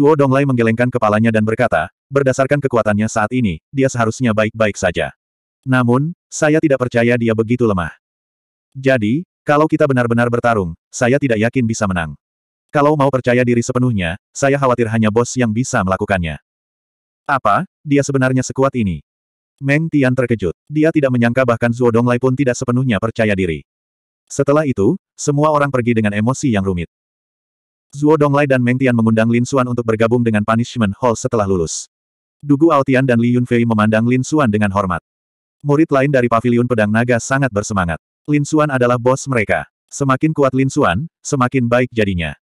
Zuo Donglai menggelengkan kepalanya dan berkata, berdasarkan kekuatannya saat ini, dia seharusnya baik-baik saja. Namun, saya tidak percaya dia begitu lemah. Jadi, kalau kita benar-benar bertarung, saya tidak yakin bisa menang. Kalau mau percaya diri sepenuhnya, saya khawatir hanya bos yang bisa melakukannya. Apa, dia sebenarnya sekuat ini? Meng Tian terkejut. Dia tidak menyangka bahkan Zuo Donglai pun tidak sepenuhnya percaya diri. Setelah itu, semua orang pergi dengan emosi yang rumit. Zuo Donglai dan Meng Tian mengundang Lin Xuan untuk bergabung dengan Punishment Hall setelah lulus. Dugu Aotian dan Li Yunfei memandang Lin Xuan dengan hormat. Murid lain dari Paviliun Pedang Naga sangat bersemangat. Lin Xuan adalah bos mereka. Semakin kuat Lin Xuan, semakin baik jadinya.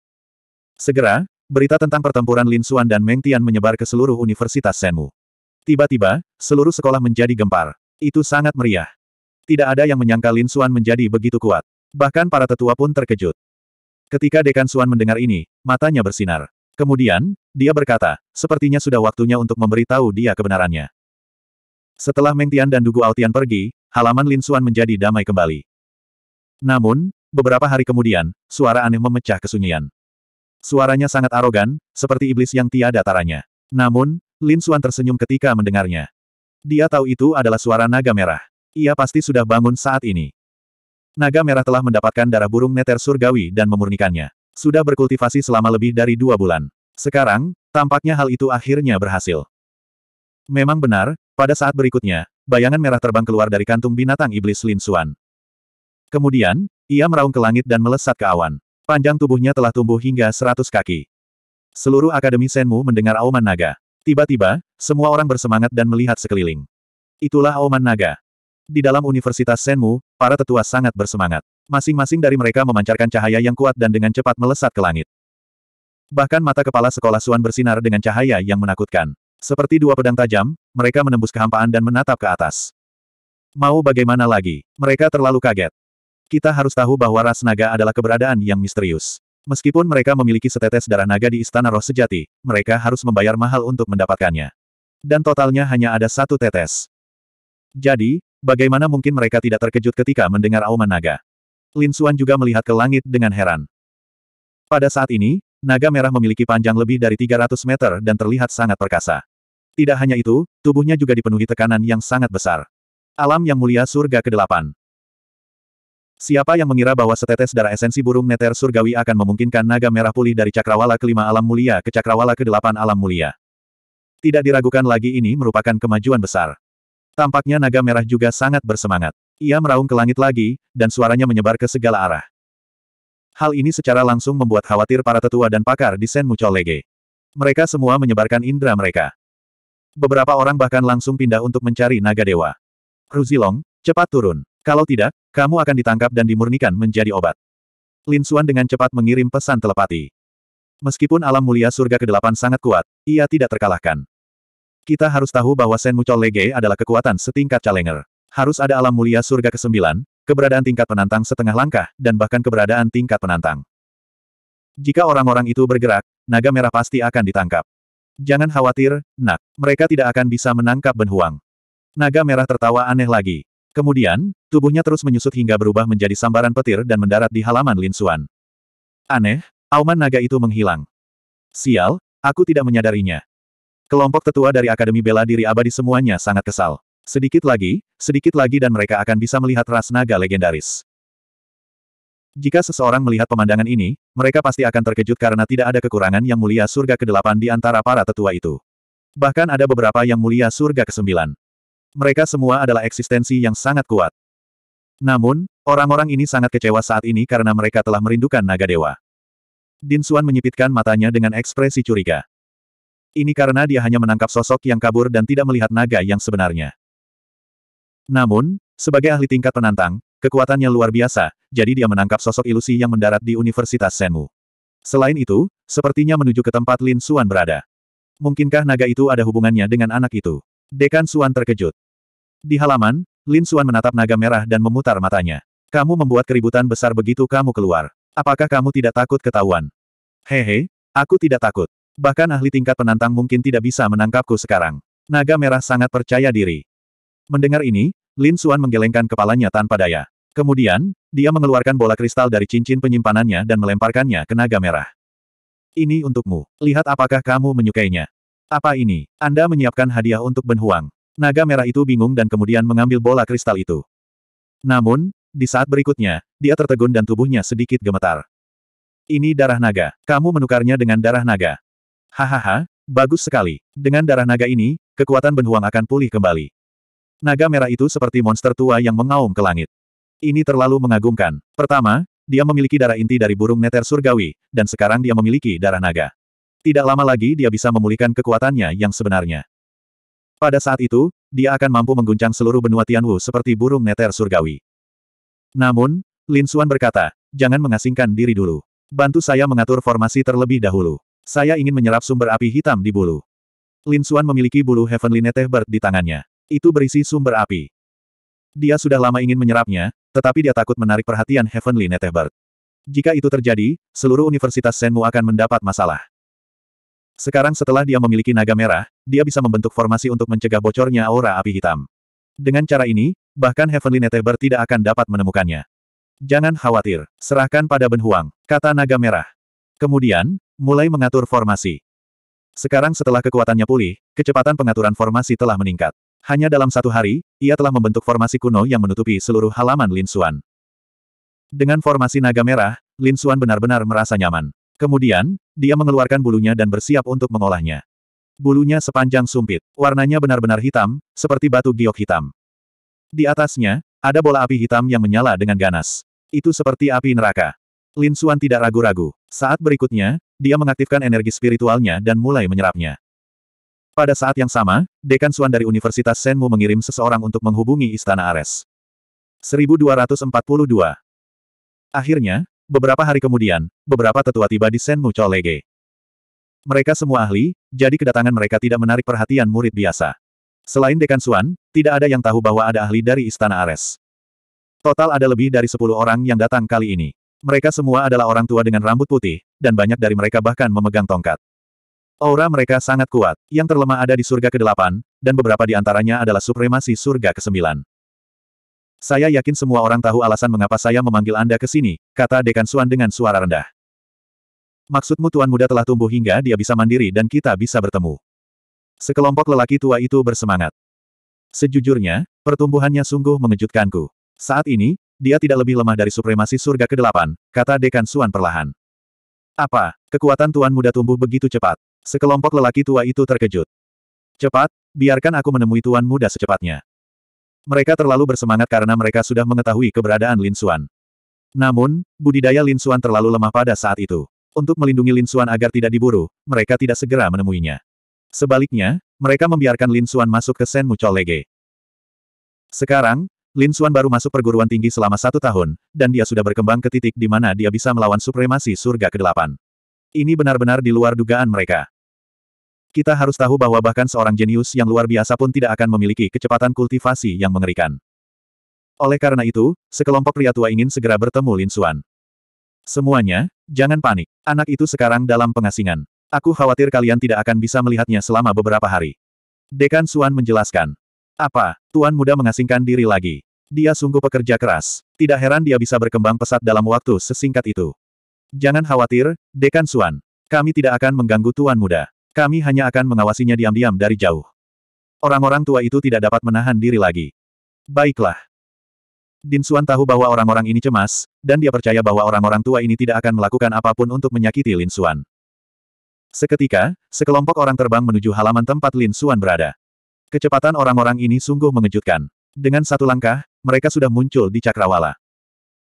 Segera, berita tentang pertempuran Lin Xuan dan Meng Tian menyebar ke seluruh Universitas Senmu. Tiba-tiba, seluruh sekolah menjadi gempar. Itu sangat meriah. Tidak ada yang menyangka Lin Xuan menjadi begitu kuat. Bahkan para tetua pun terkejut. Ketika Dekan Suan mendengar ini, matanya bersinar. Kemudian, dia berkata, sepertinya sudah waktunya untuk memberitahu dia kebenarannya. Setelah Meng dan Dugu Aotian pergi, halaman Lin Suan menjadi damai kembali. Namun, beberapa hari kemudian, suara aneh memecah kesunyian. Suaranya sangat arogan, seperti iblis yang tiada taranya. Namun, Lin Suan tersenyum ketika mendengarnya. Dia tahu itu adalah suara naga merah. Ia pasti sudah bangun saat ini. Naga merah telah mendapatkan darah burung neter surgawi dan memurnikannya. Sudah berkultivasi selama lebih dari dua bulan. Sekarang, tampaknya hal itu akhirnya berhasil. Memang benar, pada saat berikutnya, bayangan merah terbang keluar dari kantung binatang iblis Lin Xuan. Kemudian, ia meraung ke langit dan melesat ke awan. Panjang tubuhnya telah tumbuh hingga seratus kaki. Seluruh Akademi Senmu mendengar auman naga. Tiba-tiba, semua orang bersemangat dan melihat sekeliling. Itulah auman naga. Di dalam Universitas Senmu, para tetua sangat bersemangat. Masing-masing dari mereka memancarkan cahaya yang kuat dan dengan cepat melesat ke langit. Bahkan mata kepala sekolah Suan bersinar dengan cahaya yang menakutkan. Seperti dua pedang tajam, mereka menembus kehampaan dan menatap ke atas. Mau bagaimana lagi? Mereka terlalu kaget. Kita harus tahu bahwa ras naga adalah keberadaan yang misterius. Meskipun mereka memiliki setetes darah naga di Istana Roh Sejati, mereka harus membayar mahal untuk mendapatkannya. Dan totalnya hanya ada satu tetes. Jadi, Bagaimana mungkin mereka tidak terkejut ketika mendengar auman naga? Lin Xuan juga melihat ke langit dengan heran. Pada saat ini, naga merah memiliki panjang lebih dari 300 meter dan terlihat sangat perkasa. Tidak hanya itu, tubuhnya juga dipenuhi tekanan yang sangat besar. Alam yang mulia surga ke-8. Siapa yang mengira bahwa setetes darah esensi burung neter surgawi akan memungkinkan naga merah pulih dari cakrawala kelima alam mulia ke cakrawala ke-8 alam mulia? Tidak diragukan lagi ini merupakan kemajuan besar. Tampaknya naga merah juga sangat bersemangat. Ia meraung ke langit lagi, dan suaranya menyebar ke segala arah. Hal ini secara langsung membuat khawatir para tetua dan pakar di Sen Mucho Lege. Mereka semua menyebarkan indera mereka. Beberapa orang bahkan langsung pindah untuk mencari naga dewa. Ruzilong, cepat turun. Kalau tidak, kamu akan ditangkap dan dimurnikan menjadi obat. Lin Xuan dengan cepat mengirim pesan telepati. Meskipun alam mulia surga ke-8 sangat kuat, ia tidak terkalahkan. Kita harus tahu bahwa Sen Mucol Lege adalah kekuatan setingkat Calenger. Harus ada alam mulia surga ke-9, keberadaan tingkat penantang setengah langkah, dan bahkan keberadaan tingkat penantang. Jika orang-orang itu bergerak, naga merah pasti akan ditangkap. Jangan khawatir, nak, mereka tidak akan bisa menangkap Ben Huang. Naga merah tertawa aneh lagi. Kemudian, tubuhnya terus menyusut hingga berubah menjadi sambaran petir dan mendarat di halaman Lin Xuan. Aneh, auman naga itu menghilang. Sial, aku tidak menyadarinya. Kelompok tetua dari Akademi Bela Diri Abadi semuanya sangat kesal. Sedikit lagi, sedikit lagi dan mereka akan bisa melihat ras naga legendaris. Jika seseorang melihat pemandangan ini, mereka pasti akan terkejut karena tidak ada kekurangan yang mulia surga ke-8 di antara para tetua itu. Bahkan ada beberapa yang mulia surga ke-9. Mereka semua adalah eksistensi yang sangat kuat. Namun, orang-orang ini sangat kecewa saat ini karena mereka telah merindukan naga dewa. Din Suan menyipitkan matanya dengan ekspresi curiga. Ini karena dia hanya menangkap sosok yang kabur dan tidak melihat naga yang sebenarnya. Namun, sebagai ahli tingkat penantang, kekuatannya luar biasa, jadi dia menangkap sosok ilusi yang mendarat di Universitas Senmu. Selain itu, sepertinya menuju ke tempat Lin Suan berada. Mungkinkah naga itu ada hubungannya dengan anak itu? Dekan Suan terkejut. Di halaman, Lin Suan menatap naga merah dan memutar matanya. Kamu membuat keributan besar begitu kamu keluar. Apakah kamu tidak takut ketahuan? Hehe, aku tidak takut. Bahkan ahli tingkat penantang mungkin tidak bisa menangkapku sekarang. Naga merah sangat percaya diri. Mendengar ini, Lin Xuan menggelengkan kepalanya tanpa daya. Kemudian, dia mengeluarkan bola kristal dari cincin penyimpanannya dan melemparkannya ke naga merah. Ini untukmu. Lihat apakah kamu menyukainya. Apa ini? Anda menyiapkan hadiah untuk Ben Huang. Naga merah itu bingung dan kemudian mengambil bola kristal itu. Namun, di saat berikutnya, dia tertegun dan tubuhnya sedikit gemetar. Ini darah naga. Kamu menukarnya dengan darah naga. Hahaha, bagus sekali. Dengan darah naga ini, kekuatan benhuang akan pulih kembali. Naga merah itu seperti monster tua yang mengaum ke langit. Ini terlalu mengagumkan. Pertama, dia memiliki darah inti dari burung neter surgawi, dan sekarang dia memiliki darah naga. Tidak lama lagi dia bisa memulihkan kekuatannya yang sebenarnya. Pada saat itu, dia akan mampu mengguncang seluruh benua Tianwu seperti burung neter surgawi. Namun, Lin Xuan berkata, jangan mengasingkan diri dulu. Bantu saya mengatur formasi terlebih dahulu. Saya ingin menyerap sumber api hitam di bulu. Lin Xuan memiliki bulu Heavenly Bird di tangannya. Itu berisi sumber api. Dia sudah lama ingin menyerapnya, tetapi dia takut menarik perhatian Heavenly Bird. Jika itu terjadi, seluruh Universitas Senmu akan mendapat masalah. Sekarang setelah dia memiliki naga merah, dia bisa membentuk formasi untuk mencegah bocornya aura api hitam. Dengan cara ini, bahkan Heavenly Bird tidak akan dapat menemukannya. Jangan khawatir, serahkan pada Ben Huang, kata naga merah. Kemudian, mulai mengatur formasi. Sekarang setelah kekuatannya pulih, kecepatan pengaturan formasi telah meningkat. Hanya dalam satu hari, ia telah membentuk formasi kuno yang menutupi seluruh halaman Lin Xuan. Dengan formasi naga merah, Lin Xuan benar-benar merasa nyaman. Kemudian, dia mengeluarkan bulunya dan bersiap untuk mengolahnya. Bulunya sepanjang sumpit, warnanya benar-benar hitam, seperti batu giok hitam. Di atasnya, ada bola api hitam yang menyala dengan ganas. Itu seperti api neraka. Lin Xuan tidak ragu-ragu. Saat berikutnya, dia mengaktifkan energi spiritualnya dan mulai menyerapnya. Pada saat yang sama, Dekan Suan dari Universitas Senmu mengirim seseorang untuk menghubungi Istana Ares. 1242 Akhirnya, beberapa hari kemudian, beberapa tetua tiba di Senmu Cholege. Mereka semua ahli, jadi kedatangan mereka tidak menarik perhatian murid biasa. Selain Dekan Suan, tidak ada yang tahu bahwa ada ahli dari Istana Ares. Total ada lebih dari 10 orang yang datang kali ini. Mereka semua adalah orang tua dengan rambut putih, dan banyak dari mereka bahkan memegang tongkat. Aura mereka sangat kuat, yang terlemah ada di surga ke-8, dan beberapa di antaranya adalah supremasi surga ke-9. Saya yakin semua orang tahu alasan mengapa saya memanggil Anda ke sini, kata Dekan Suan dengan suara rendah. Maksudmu tuan muda telah tumbuh hingga dia bisa mandiri dan kita bisa bertemu. Sekelompok lelaki tua itu bersemangat. Sejujurnya, pertumbuhannya sungguh mengejutkanku. Saat ini, dia tidak lebih lemah dari supremasi surga ke-8, kata Dekan Suan perlahan. Apa, kekuatan tuan muda tumbuh begitu cepat? Sekelompok lelaki tua itu terkejut. Cepat, biarkan aku menemui tuan muda secepatnya. Mereka terlalu bersemangat karena mereka sudah mengetahui keberadaan Lin Suan. Namun, budidaya Lin Suan terlalu lemah pada saat itu. Untuk melindungi Lin Suan agar tidak diburu, mereka tidak segera menemuinya. Sebaliknya, mereka membiarkan Lin Suan masuk ke Senmu Cholege. Sekarang, Lin Xuan baru masuk perguruan tinggi selama satu tahun, dan dia sudah berkembang ke titik di mana dia bisa melawan supremasi surga ke-8. Ini benar-benar di luar dugaan mereka. Kita harus tahu bahwa bahkan seorang jenius yang luar biasa pun tidak akan memiliki kecepatan kultivasi yang mengerikan. Oleh karena itu, sekelompok pria tua ingin segera bertemu Lin Xuan. Semuanya, jangan panik. Anak itu sekarang dalam pengasingan. Aku khawatir kalian tidak akan bisa melihatnya selama beberapa hari. Dekan Suan menjelaskan. Apa, Tuan Muda mengasingkan diri lagi. Dia sungguh pekerja keras. Tidak heran dia bisa berkembang pesat dalam waktu sesingkat itu. Jangan khawatir, Dekan Suan. Kami tidak akan mengganggu Tuan Muda. Kami hanya akan mengawasinya diam-diam dari jauh. Orang-orang tua itu tidak dapat menahan diri lagi. Baiklah. Din Suan tahu bahwa orang-orang ini cemas, dan dia percaya bahwa orang-orang tua ini tidak akan melakukan apapun untuk menyakiti Lin Suan. Seketika, sekelompok orang terbang menuju halaman tempat Lin Suan berada. Kecepatan orang-orang ini sungguh mengejutkan. Dengan satu langkah, mereka sudah muncul di Cakrawala.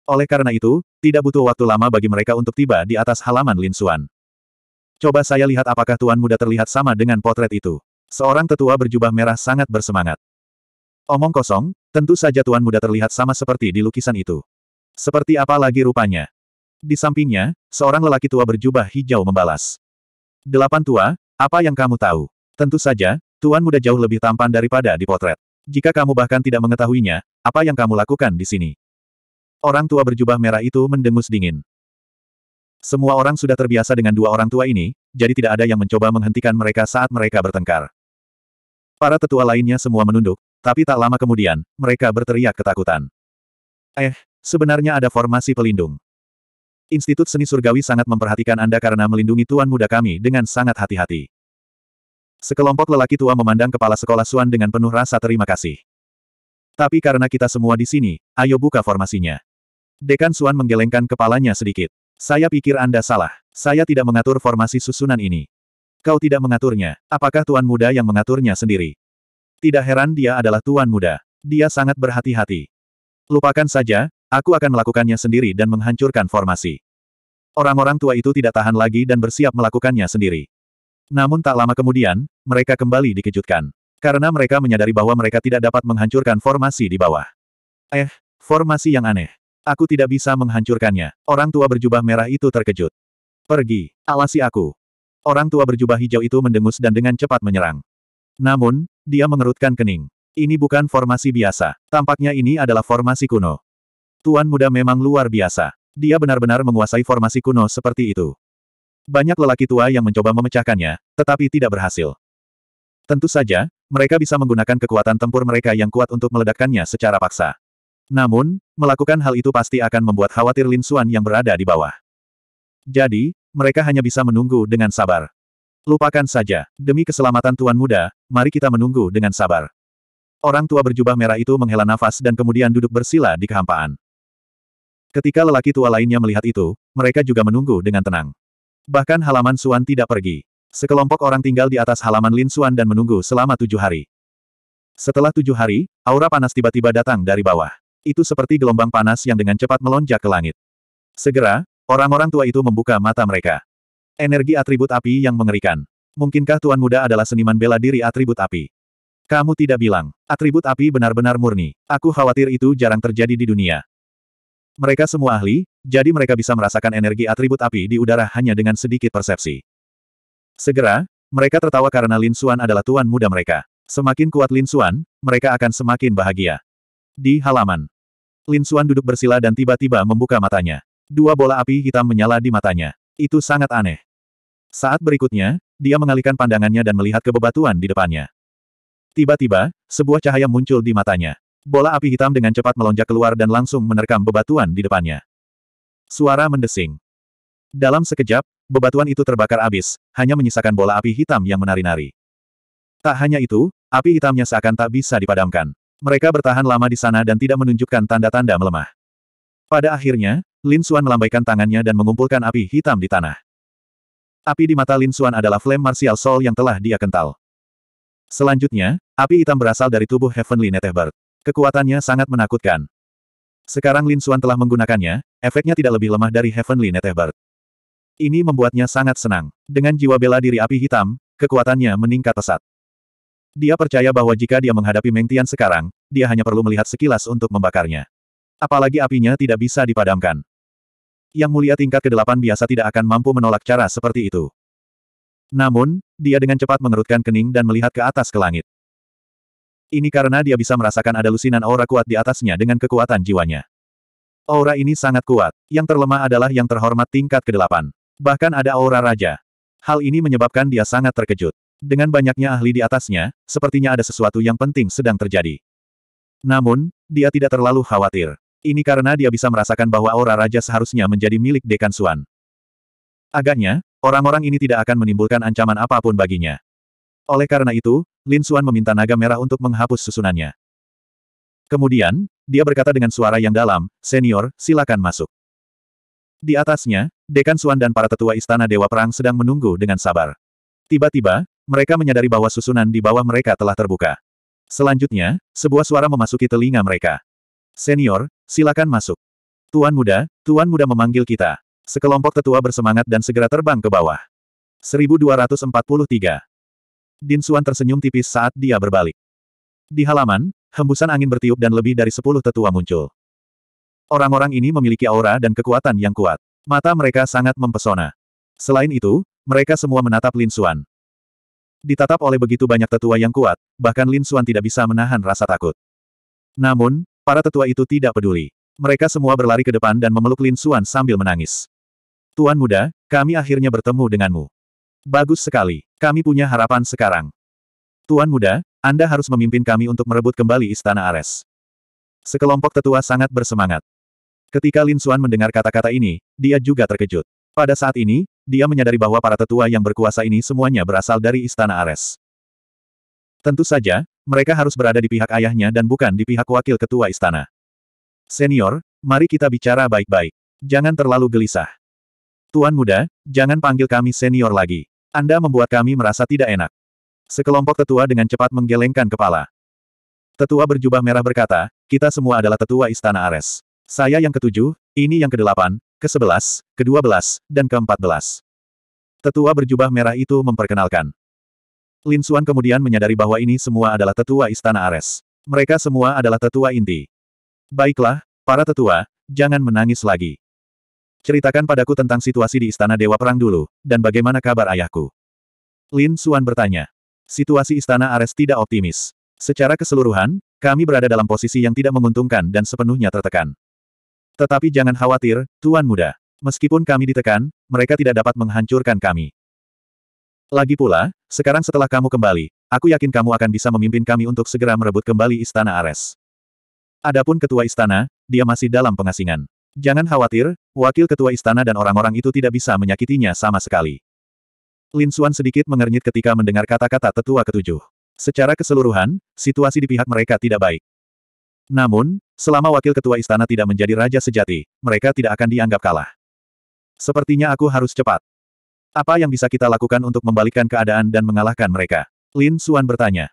Oleh karena itu, tidak butuh waktu lama bagi mereka untuk tiba di atas halaman Lin Suan. Coba saya lihat apakah Tuan Muda terlihat sama dengan potret itu. Seorang tetua berjubah merah sangat bersemangat. Omong kosong, tentu saja Tuan Muda terlihat sama seperti di lukisan itu. Seperti apa lagi rupanya? Di sampingnya, seorang lelaki tua berjubah hijau membalas. Delapan tua, apa yang kamu tahu? Tentu saja, Tuan muda jauh lebih tampan daripada di potret. Jika kamu bahkan tidak mengetahuinya, apa yang kamu lakukan di sini? Orang tua berjubah merah itu mendengus dingin. Semua orang sudah terbiasa dengan dua orang tua ini, jadi tidak ada yang mencoba menghentikan mereka saat mereka bertengkar. Para tetua lainnya semua menunduk, tapi tak lama kemudian, mereka berteriak ketakutan. Eh, sebenarnya ada formasi pelindung. Institut Seni Surgawi sangat memperhatikan Anda karena melindungi tuan muda kami dengan sangat hati-hati. Sekelompok lelaki tua memandang kepala sekolah Suan dengan penuh rasa terima kasih. Tapi karena kita semua di sini, ayo buka formasinya. Dekan Suan menggelengkan kepalanya sedikit. Saya pikir Anda salah. Saya tidak mengatur formasi susunan ini. Kau tidak mengaturnya. Apakah tuan muda yang mengaturnya sendiri? Tidak heran dia adalah tuan muda. Dia sangat berhati-hati. Lupakan saja, aku akan melakukannya sendiri dan menghancurkan formasi. Orang-orang tua itu tidak tahan lagi dan bersiap melakukannya sendiri. Namun tak lama kemudian, mereka kembali dikejutkan. Karena mereka menyadari bahwa mereka tidak dapat menghancurkan formasi di bawah. Eh, formasi yang aneh. Aku tidak bisa menghancurkannya. Orang tua berjubah merah itu terkejut. Pergi, alasi aku. Orang tua berjubah hijau itu mendengus dan dengan cepat menyerang. Namun, dia mengerutkan kening. Ini bukan formasi biasa. Tampaknya ini adalah formasi kuno. Tuan muda memang luar biasa. Dia benar-benar menguasai formasi kuno seperti itu. Banyak lelaki tua yang mencoba memecahkannya, tetapi tidak berhasil. Tentu saja, mereka bisa menggunakan kekuatan tempur mereka yang kuat untuk meledakkannya secara paksa. Namun, melakukan hal itu pasti akan membuat khawatir Lin Xuan yang berada di bawah. Jadi, mereka hanya bisa menunggu dengan sabar. Lupakan saja, demi keselamatan Tuan Muda, mari kita menunggu dengan sabar. Orang tua berjubah merah itu menghela nafas dan kemudian duduk bersila di kehampaan. Ketika lelaki tua lainnya melihat itu, mereka juga menunggu dengan tenang. Bahkan halaman Suan tidak pergi. Sekelompok orang tinggal di atas halaman Lin Suan dan menunggu selama tujuh hari. Setelah tujuh hari, aura panas tiba-tiba datang dari bawah. Itu seperti gelombang panas yang dengan cepat melonjak ke langit. Segera, orang-orang tua itu membuka mata mereka. Energi atribut api yang mengerikan. Mungkinkah Tuan Muda adalah seniman bela diri atribut api? Kamu tidak bilang. Atribut api benar-benar murni. Aku khawatir itu jarang terjadi di dunia. Mereka semua ahli, jadi mereka bisa merasakan energi atribut api di udara hanya dengan sedikit persepsi. Segera, mereka tertawa karena Lin Xuan adalah tuan muda mereka. Semakin kuat Lin Xuan, mereka akan semakin bahagia. Di halaman, Lin Xuan duduk bersila dan tiba-tiba membuka matanya. Dua bola api hitam menyala di matanya. Itu sangat aneh. Saat berikutnya, dia mengalihkan pandangannya dan melihat kebebatuan di depannya. Tiba-tiba, sebuah cahaya muncul di matanya. Bola api hitam dengan cepat melonjak keluar dan langsung menerkam bebatuan di depannya. Suara mendesing. Dalam sekejap, bebatuan itu terbakar abis, hanya menyisakan bola api hitam yang menari-nari. Tak hanya itu, api hitamnya seakan tak bisa dipadamkan. Mereka bertahan lama di sana dan tidak menunjukkan tanda-tanda melemah. Pada akhirnya, Lin Xuan melambaikan tangannya dan mengumpulkan api hitam di tanah. Api di mata Lin Xuan adalah flame martial soul yang telah dia kental. Selanjutnya, api hitam berasal dari tubuh Heavenly Netherbird. Kekuatannya sangat menakutkan, sekarang Lin Xuan telah menggunakannya, efeknya tidak lebih lemah dari Heavenly Netherbird. Ini membuatnya sangat senang. Dengan jiwa bela diri api hitam, kekuatannya meningkat pesat. Dia percaya bahwa jika dia menghadapi Meng Tian sekarang, dia hanya perlu melihat sekilas untuk membakarnya. Apalagi apinya tidak bisa dipadamkan. Yang mulia tingkat ke-8 biasa tidak akan mampu menolak cara seperti itu. Namun, dia dengan cepat mengerutkan kening dan melihat ke atas ke langit. Ini karena dia bisa merasakan ada lusinan aura kuat di atasnya dengan kekuatan jiwanya. Aura ini sangat kuat, yang terlemah adalah yang terhormat tingkat ke-8. Bahkan ada aura raja. Hal ini menyebabkan dia sangat terkejut. Dengan banyaknya ahli di atasnya, sepertinya ada sesuatu yang penting sedang terjadi. Namun, dia tidak terlalu khawatir. Ini karena dia bisa merasakan bahwa aura raja seharusnya menjadi milik Dekan Suan. Agaknya, orang-orang ini tidak akan menimbulkan ancaman apapun baginya. Oleh karena itu, Lin Suan meminta naga merah untuk menghapus susunannya. Kemudian, dia berkata dengan suara yang dalam, Senior, silakan masuk. Di atasnya, Dekan Suan dan para tetua istana Dewa Perang sedang menunggu dengan sabar. Tiba-tiba, mereka menyadari bahwa susunan di bawah mereka telah terbuka. Selanjutnya, sebuah suara memasuki telinga mereka. Senior, silakan masuk. Tuan muda, tuan muda memanggil kita. Sekelompok tetua bersemangat dan segera terbang ke bawah. 1243 Din Suan tersenyum tipis saat dia berbalik. Di halaman, hembusan angin bertiup dan lebih dari sepuluh tetua muncul. Orang-orang ini memiliki aura dan kekuatan yang kuat. Mata mereka sangat mempesona. Selain itu, mereka semua menatap Lin Suan. Ditatap oleh begitu banyak tetua yang kuat, bahkan Lin Suan tidak bisa menahan rasa takut. Namun, para tetua itu tidak peduli. Mereka semua berlari ke depan dan memeluk Lin Suan sambil menangis. Tuan muda, kami akhirnya bertemu denganmu. Bagus sekali. Kami punya harapan sekarang. Tuan muda, Anda harus memimpin kami untuk merebut kembali Istana Ares. Sekelompok tetua sangat bersemangat. Ketika Lin Xuan mendengar kata-kata ini, dia juga terkejut. Pada saat ini, dia menyadari bahwa para tetua yang berkuasa ini semuanya berasal dari Istana Ares. Tentu saja, mereka harus berada di pihak ayahnya dan bukan di pihak wakil ketua istana. Senior, mari kita bicara baik-baik. Jangan terlalu gelisah. Tuan muda, jangan panggil kami senior lagi. Anda membuat kami merasa tidak enak. Sekelompok tetua dengan cepat menggelengkan kepala. Tetua berjubah merah berkata, kita semua adalah tetua Istana Ares. Saya yang ketujuh, ini yang kedelapan, ke kedua belas, dan keempat belas." Tetua berjubah merah itu memperkenalkan. Lin Xuan kemudian menyadari bahwa ini semua adalah tetua Istana Ares. Mereka semua adalah tetua inti. Baiklah, para tetua, jangan menangis lagi. Ceritakan padaku tentang situasi di Istana Dewa Perang dulu, dan bagaimana kabar ayahku? Lin Suan bertanya. Situasi Istana Ares tidak optimis. Secara keseluruhan, kami berada dalam posisi yang tidak menguntungkan dan sepenuhnya tertekan. Tetapi jangan khawatir, Tuan Muda. Meskipun kami ditekan, mereka tidak dapat menghancurkan kami. Lagi pula, sekarang setelah kamu kembali, aku yakin kamu akan bisa memimpin kami untuk segera merebut kembali Istana Ares. Adapun Ketua Istana, dia masih dalam pengasingan. Jangan khawatir, wakil ketua istana dan orang-orang itu tidak bisa menyakitinya sama sekali. Lin Xuan sedikit mengernyit ketika mendengar kata-kata tetua ketujuh. Secara keseluruhan, situasi di pihak mereka tidak baik. Namun, selama wakil ketua istana tidak menjadi raja sejati, mereka tidak akan dianggap kalah. Sepertinya aku harus cepat. Apa yang bisa kita lakukan untuk membalikkan keadaan dan mengalahkan mereka? Lin Xuan bertanya.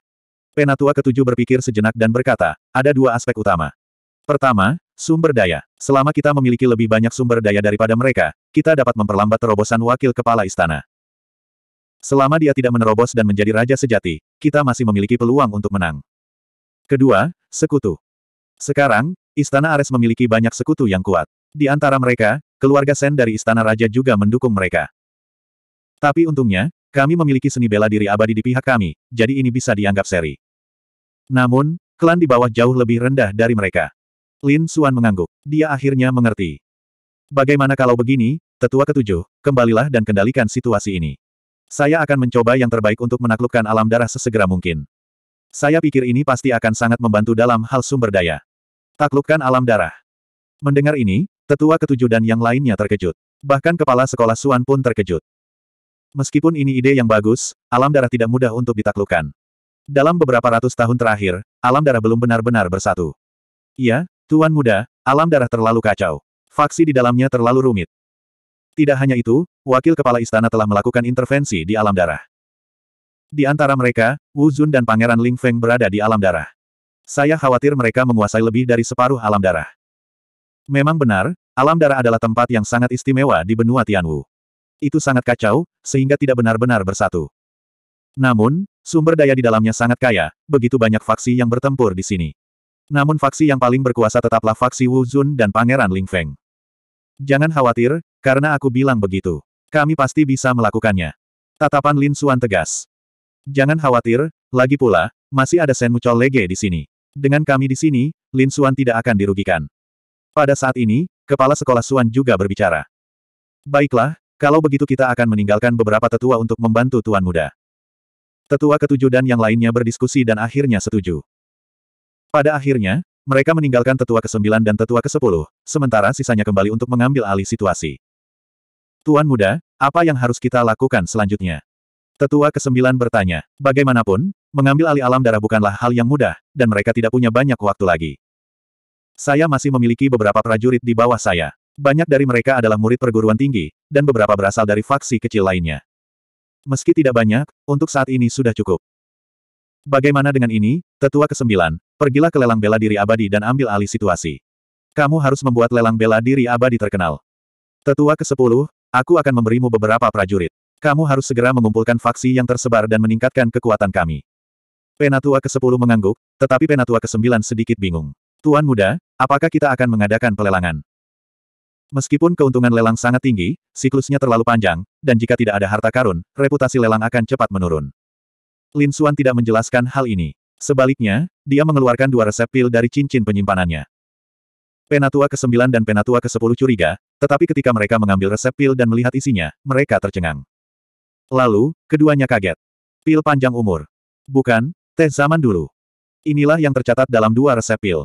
Penatua ketujuh berpikir sejenak dan berkata, ada dua aspek utama. Pertama, Sumber daya. Selama kita memiliki lebih banyak sumber daya daripada mereka, kita dapat memperlambat terobosan wakil kepala istana. Selama dia tidak menerobos dan menjadi raja sejati, kita masih memiliki peluang untuk menang. Kedua, sekutu. Sekarang, istana Ares memiliki banyak sekutu yang kuat. Di antara mereka, keluarga Sen dari istana raja juga mendukung mereka. Tapi untungnya, kami memiliki seni bela diri abadi di pihak kami, jadi ini bisa dianggap seri. Namun, klan di bawah jauh lebih rendah dari mereka. Lin Suan mengangguk. Dia akhirnya mengerti. Bagaimana kalau begini, tetua ketujuh, kembalilah dan kendalikan situasi ini. Saya akan mencoba yang terbaik untuk menaklukkan alam darah sesegera mungkin. Saya pikir ini pasti akan sangat membantu dalam hal sumber daya. Taklukkan alam darah. Mendengar ini, tetua ketujuh dan yang lainnya terkejut. Bahkan kepala sekolah Suan pun terkejut. Meskipun ini ide yang bagus, alam darah tidak mudah untuk ditaklukkan. Dalam beberapa ratus tahun terakhir, alam darah belum benar-benar bersatu. Iya, Tuan muda, alam darah terlalu kacau. Faksi di dalamnya terlalu rumit. Tidak hanya itu, wakil kepala istana telah melakukan intervensi di alam darah. Di antara mereka, Wu Zun dan Pangeran Ling Feng berada di alam darah. Saya khawatir mereka menguasai lebih dari separuh alam darah. Memang benar, alam darah adalah tempat yang sangat istimewa di benua Tianwu. Itu sangat kacau, sehingga tidak benar-benar bersatu. Namun, sumber daya di dalamnya sangat kaya, begitu banyak faksi yang bertempur di sini. Namun faksi yang paling berkuasa tetaplah faksi Wu Zun dan Pangeran Ling Feng. Jangan khawatir, karena aku bilang begitu. Kami pasti bisa melakukannya. Tatapan Lin Xuan tegas. Jangan khawatir, lagi pula, masih ada Sen Mucol Lege di sini. Dengan kami di sini, Lin Xuan tidak akan dirugikan. Pada saat ini, Kepala Sekolah Xuan juga berbicara. Baiklah, kalau begitu kita akan meninggalkan beberapa tetua untuk membantu Tuan Muda. Tetua ketujuh dan yang lainnya berdiskusi dan akhirnya setuju. Pada akhirnya, mereka meninggalkan tetua ke-9 dan tetua ke-10, sementara sisanya kembali untuk mengambil alih situasi. Tuan muda, apa yang harus kita lakukan selanjutnya? Tetua ke-9 bertanya. Bagaimanapun, mengambil alih alam darah bukanlah hal yang mudah, dan mereka tidak punya banyak waktu lagi. Saya masih memiliki beberapa prajurit di bawah saya. Banyak dari mereka adalah murid perguruan tinggi, dan beberapa berasal dari faksi kecil lainnya. Meski tidak banyak, untuk saat ini sudah cukup. Bagaimana dengan ini, tetua ke-9, Pergilah ke lelang bela diri abadi dan ambil alih situasi. Kamu harus membuat lelang bela diri abadi terkenal. Tetua ke-10, aku akan memberimu beberapa prajurit. Kamu harus segera mengumpulkan faksi yang tersebar dan meningkatkan kekuatan kami. Penatua ke-10 mengangguk, tetapi Penatua ke-9 sedikit bingung. Tuan muda, apakah kita akan mengadakan pelelangan? Meskipun keuntungan lelang sangat tinggi, siklusnya terlalu panjang, dan jika tidak ada harta karun, reputasi lelang akan cepat menurun. Lin Xuan tidak menjelaskan hal ini. Sebaliknya, dia mengeluarkan dua resep pil dari cincin penyimpanannya. Penatua ke-9 dan Penatua ke-10 curiga, tetapi ketika mereka mengambil resep pil dan melihat isinya, mereka tercengang. Lalu, keduanya kaget. Pil panjang umur. Bukan, teh zaman dulu. Inilah yang tercatat dalam dua resep pil.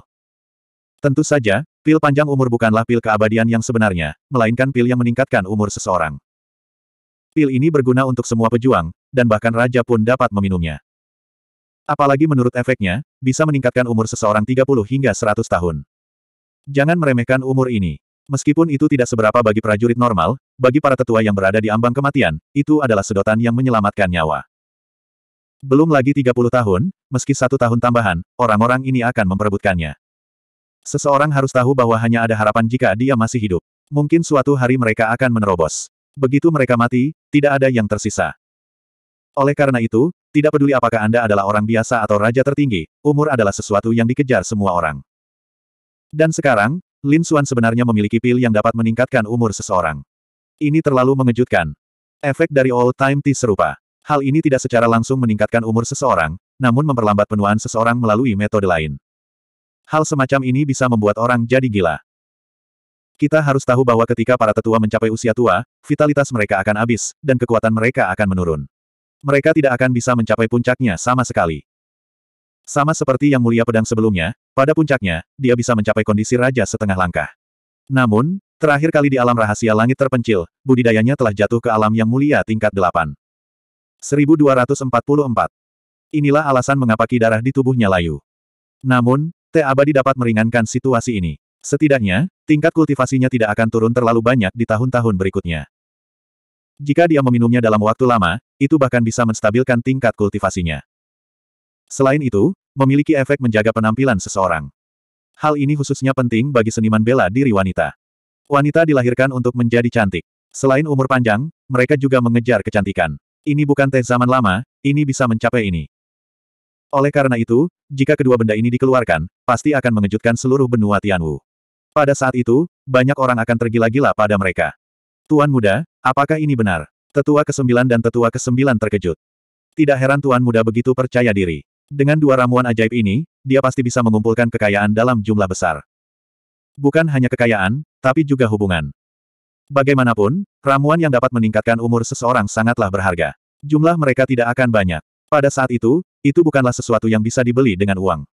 Tentu saja, pil panjang umur bukanlah pil keabadian yang sebenarnya, melainkan pil yang meningkatkan umur seseorang. Pil ini berguna untuk semua pejuang, dan bahkan raja pun dapat meminumnya. Apalagi menurut efeknya, bisa meningkatkan umur seseorang 30 hingga 100 tahun. Jangan meremehkan umur ini. Meskipun itu tidak seberapa bagi prajurit normal, bagi para tetua yang berada di ambang kematian, itu adalah sedotan yang menyelamatkan nyawa. Belum lagi 30 tahun, meski satu tahun tambahan, orang-orang ini akan memperebutkannya. Seseorang harus tahu bahwa hanya ada harapan jika dia masih hidup. Mungkin suatu hari mereka akan menerobos. Begitu mereka mati, tidak ada yang tersisa. Oleh karena itu, tidak peduli apakah Anda adalah orang biasa atau raja tertinggi, umur adalah sesuatu yang dikejar semua orang. Dan sekarang, Lin Xuan sebenarnya memiliki pil yang dapat meningkatkan umur seseorang. Ini terlalu mengejutkan. Efek dari Old Time Tea serupa. Hal ini tidak secara langsung meningkatkan umur seseorang, namun memperlambat penuaan seseorang melalui metode lain. Hal semacam ini bisa membuat orang jadi gila. Kita harus tahu bahwa ketika para tetua mencapai usia tua, vitalitas mereka akan habis, dan kekuatan mereka akan menurun mereka tidak akan bisa mencapai puncaknya sama sekali. Sama seperti yang mulia pedang sebelumnya, pada puncaknya, dia bisa mencapai kondisi raja setengah langkah. Namun, terakhir kali di alam rahasia langit terpencil, budidayanya telah jatuh ke alam yang mulia tingkat 8. 1244. Inilah alasan mengapa ki darah di tubuhnya layu. Namun, teh abadi dapat meringankan situasi ini. Setidaknya, tingkat kultivasinya tidak akan turun terlalu banyak di tahun-tahun berikutnya. Jika dia meminumnya dalam waktu lama, itu bahkan bisa menstabilkan tingkat kultivasinya. Selain itu, memiliki efek menjaga penampilan seseorang. Hal ini khususnya penting bagi seniman bela diri wanita. Wanita dilahirkan untuk menjadi cantik. Selain umur panjang, mereka juga mengejar kecantikan. Ini bukan teh zaman lama, ini bisa mencapai ini. Oleh karena itu, jika kedua benda ini dikeluarkan, pasti akan mengejutkan seluruh benua Tianwu. Pada saat itu, banyak orang akan tergila-gila pada mereka. Tuan muda, apakah ini benar? Tetua ke kesembilan dan tetua ke kesembilan terkejut. Tidak heran tuan muda begitu percaya diri. Dengan dua ramuan ajaib ini, dia pasti bisa mengumpulkan kekayaan dalam jumlah besar. Bukan hanya kekayaan, tapi juga hubungan. Bagaimanapun, ramuan yang dapat meningkatkan umur seseorang sangatlah berharga. Jumlah mereka tidak akan banyak. Pada saat itu, itu bukanlah sesuatu yang bisa dibeli dengan uang.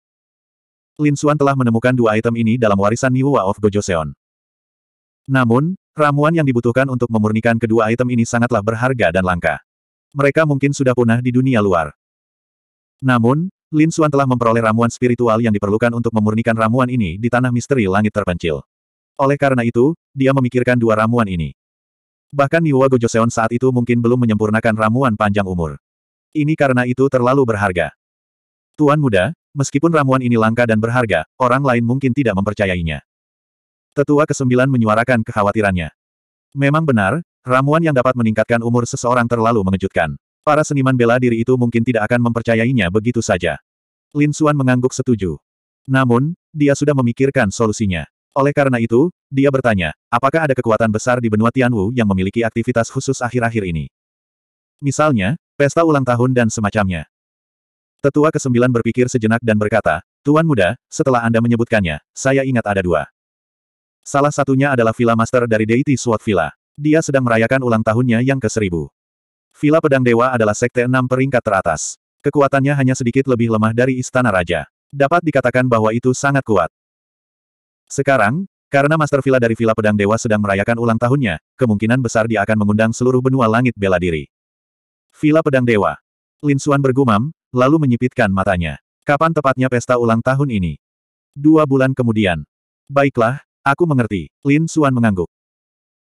Lin Xuan telah menemukan dua item ini dalam warisan Niwa of Gojoseon. Namun, Ramuan yang dibutuhkan untuk memurnikan kedua item ini sangatlah berharga dan langka. Mereka mungkin sudah punah di dunia luar. Namun, Lin Suan telah memperoleh ramuan spiritual yang diperlukan untuk memurnikan ramuan ini di tanah misteri langit terpencil. Oleh karena itu, dia memikirkan dua ramuan ini. Bahkan Niwa Gojoseon saat itu mungkin belum menyempurnakan ramuan panjang umur. Ini karena itu terlalu berharga. Tuan muda, meskipun ramuan ini langka dan berharga, orang lain mungkin tidak mempercayainya. Tetua ke kesembilan menyuarakan kekhawatirannya. Memang benar, ramuan yang dapat meningkatkan umur seseorang terlalu mengejutkan. Para seniman bela diri itu mungkin tidak akan mempercayainya begitu saja. Lin Xuan mengangguk setuju. Namun, dia sudah memikirkan solusinya. Oleh karena itu, dia bertanya, apakah ada kekuatan besar di benua Tianwu yang memiliki aktivitas khusus akhir-akhir ini? Misalnya, pesta ulang tahun dan semacamnya. Tetua ke kesembilan berpikir sejenak dan berkata, Tuan muda, setelah Anda menyebutkannya, saya ingat ada dua. Salah satunya adalah Villa Master dari Deity Sword Villa. Dia sedang merayakan ulang tahunnya yang ke-1000. Villa Pedang Dewa adalah sekte enam peringkat teratas. Kekuatannya hanya sedikit lebih lemah dari Istana Raja. Dapat dikatakan bahwa itu sangat kuat. Sekarang, karena Master Villa dari Villa Pedang Dewa sedang merayakan ulang tahunnya, kemungkinan besar dia akan mengundang seluruh benua langit bela diri. Villa Pedang Dewa. Lin Xuan bergumam, lalu menyipitkan matanya. Kapan tepatnya pesta ulang tahun ini? Dua bulan kemudian. Baiklah, Aku mengerti. Lin Suan mengangguk.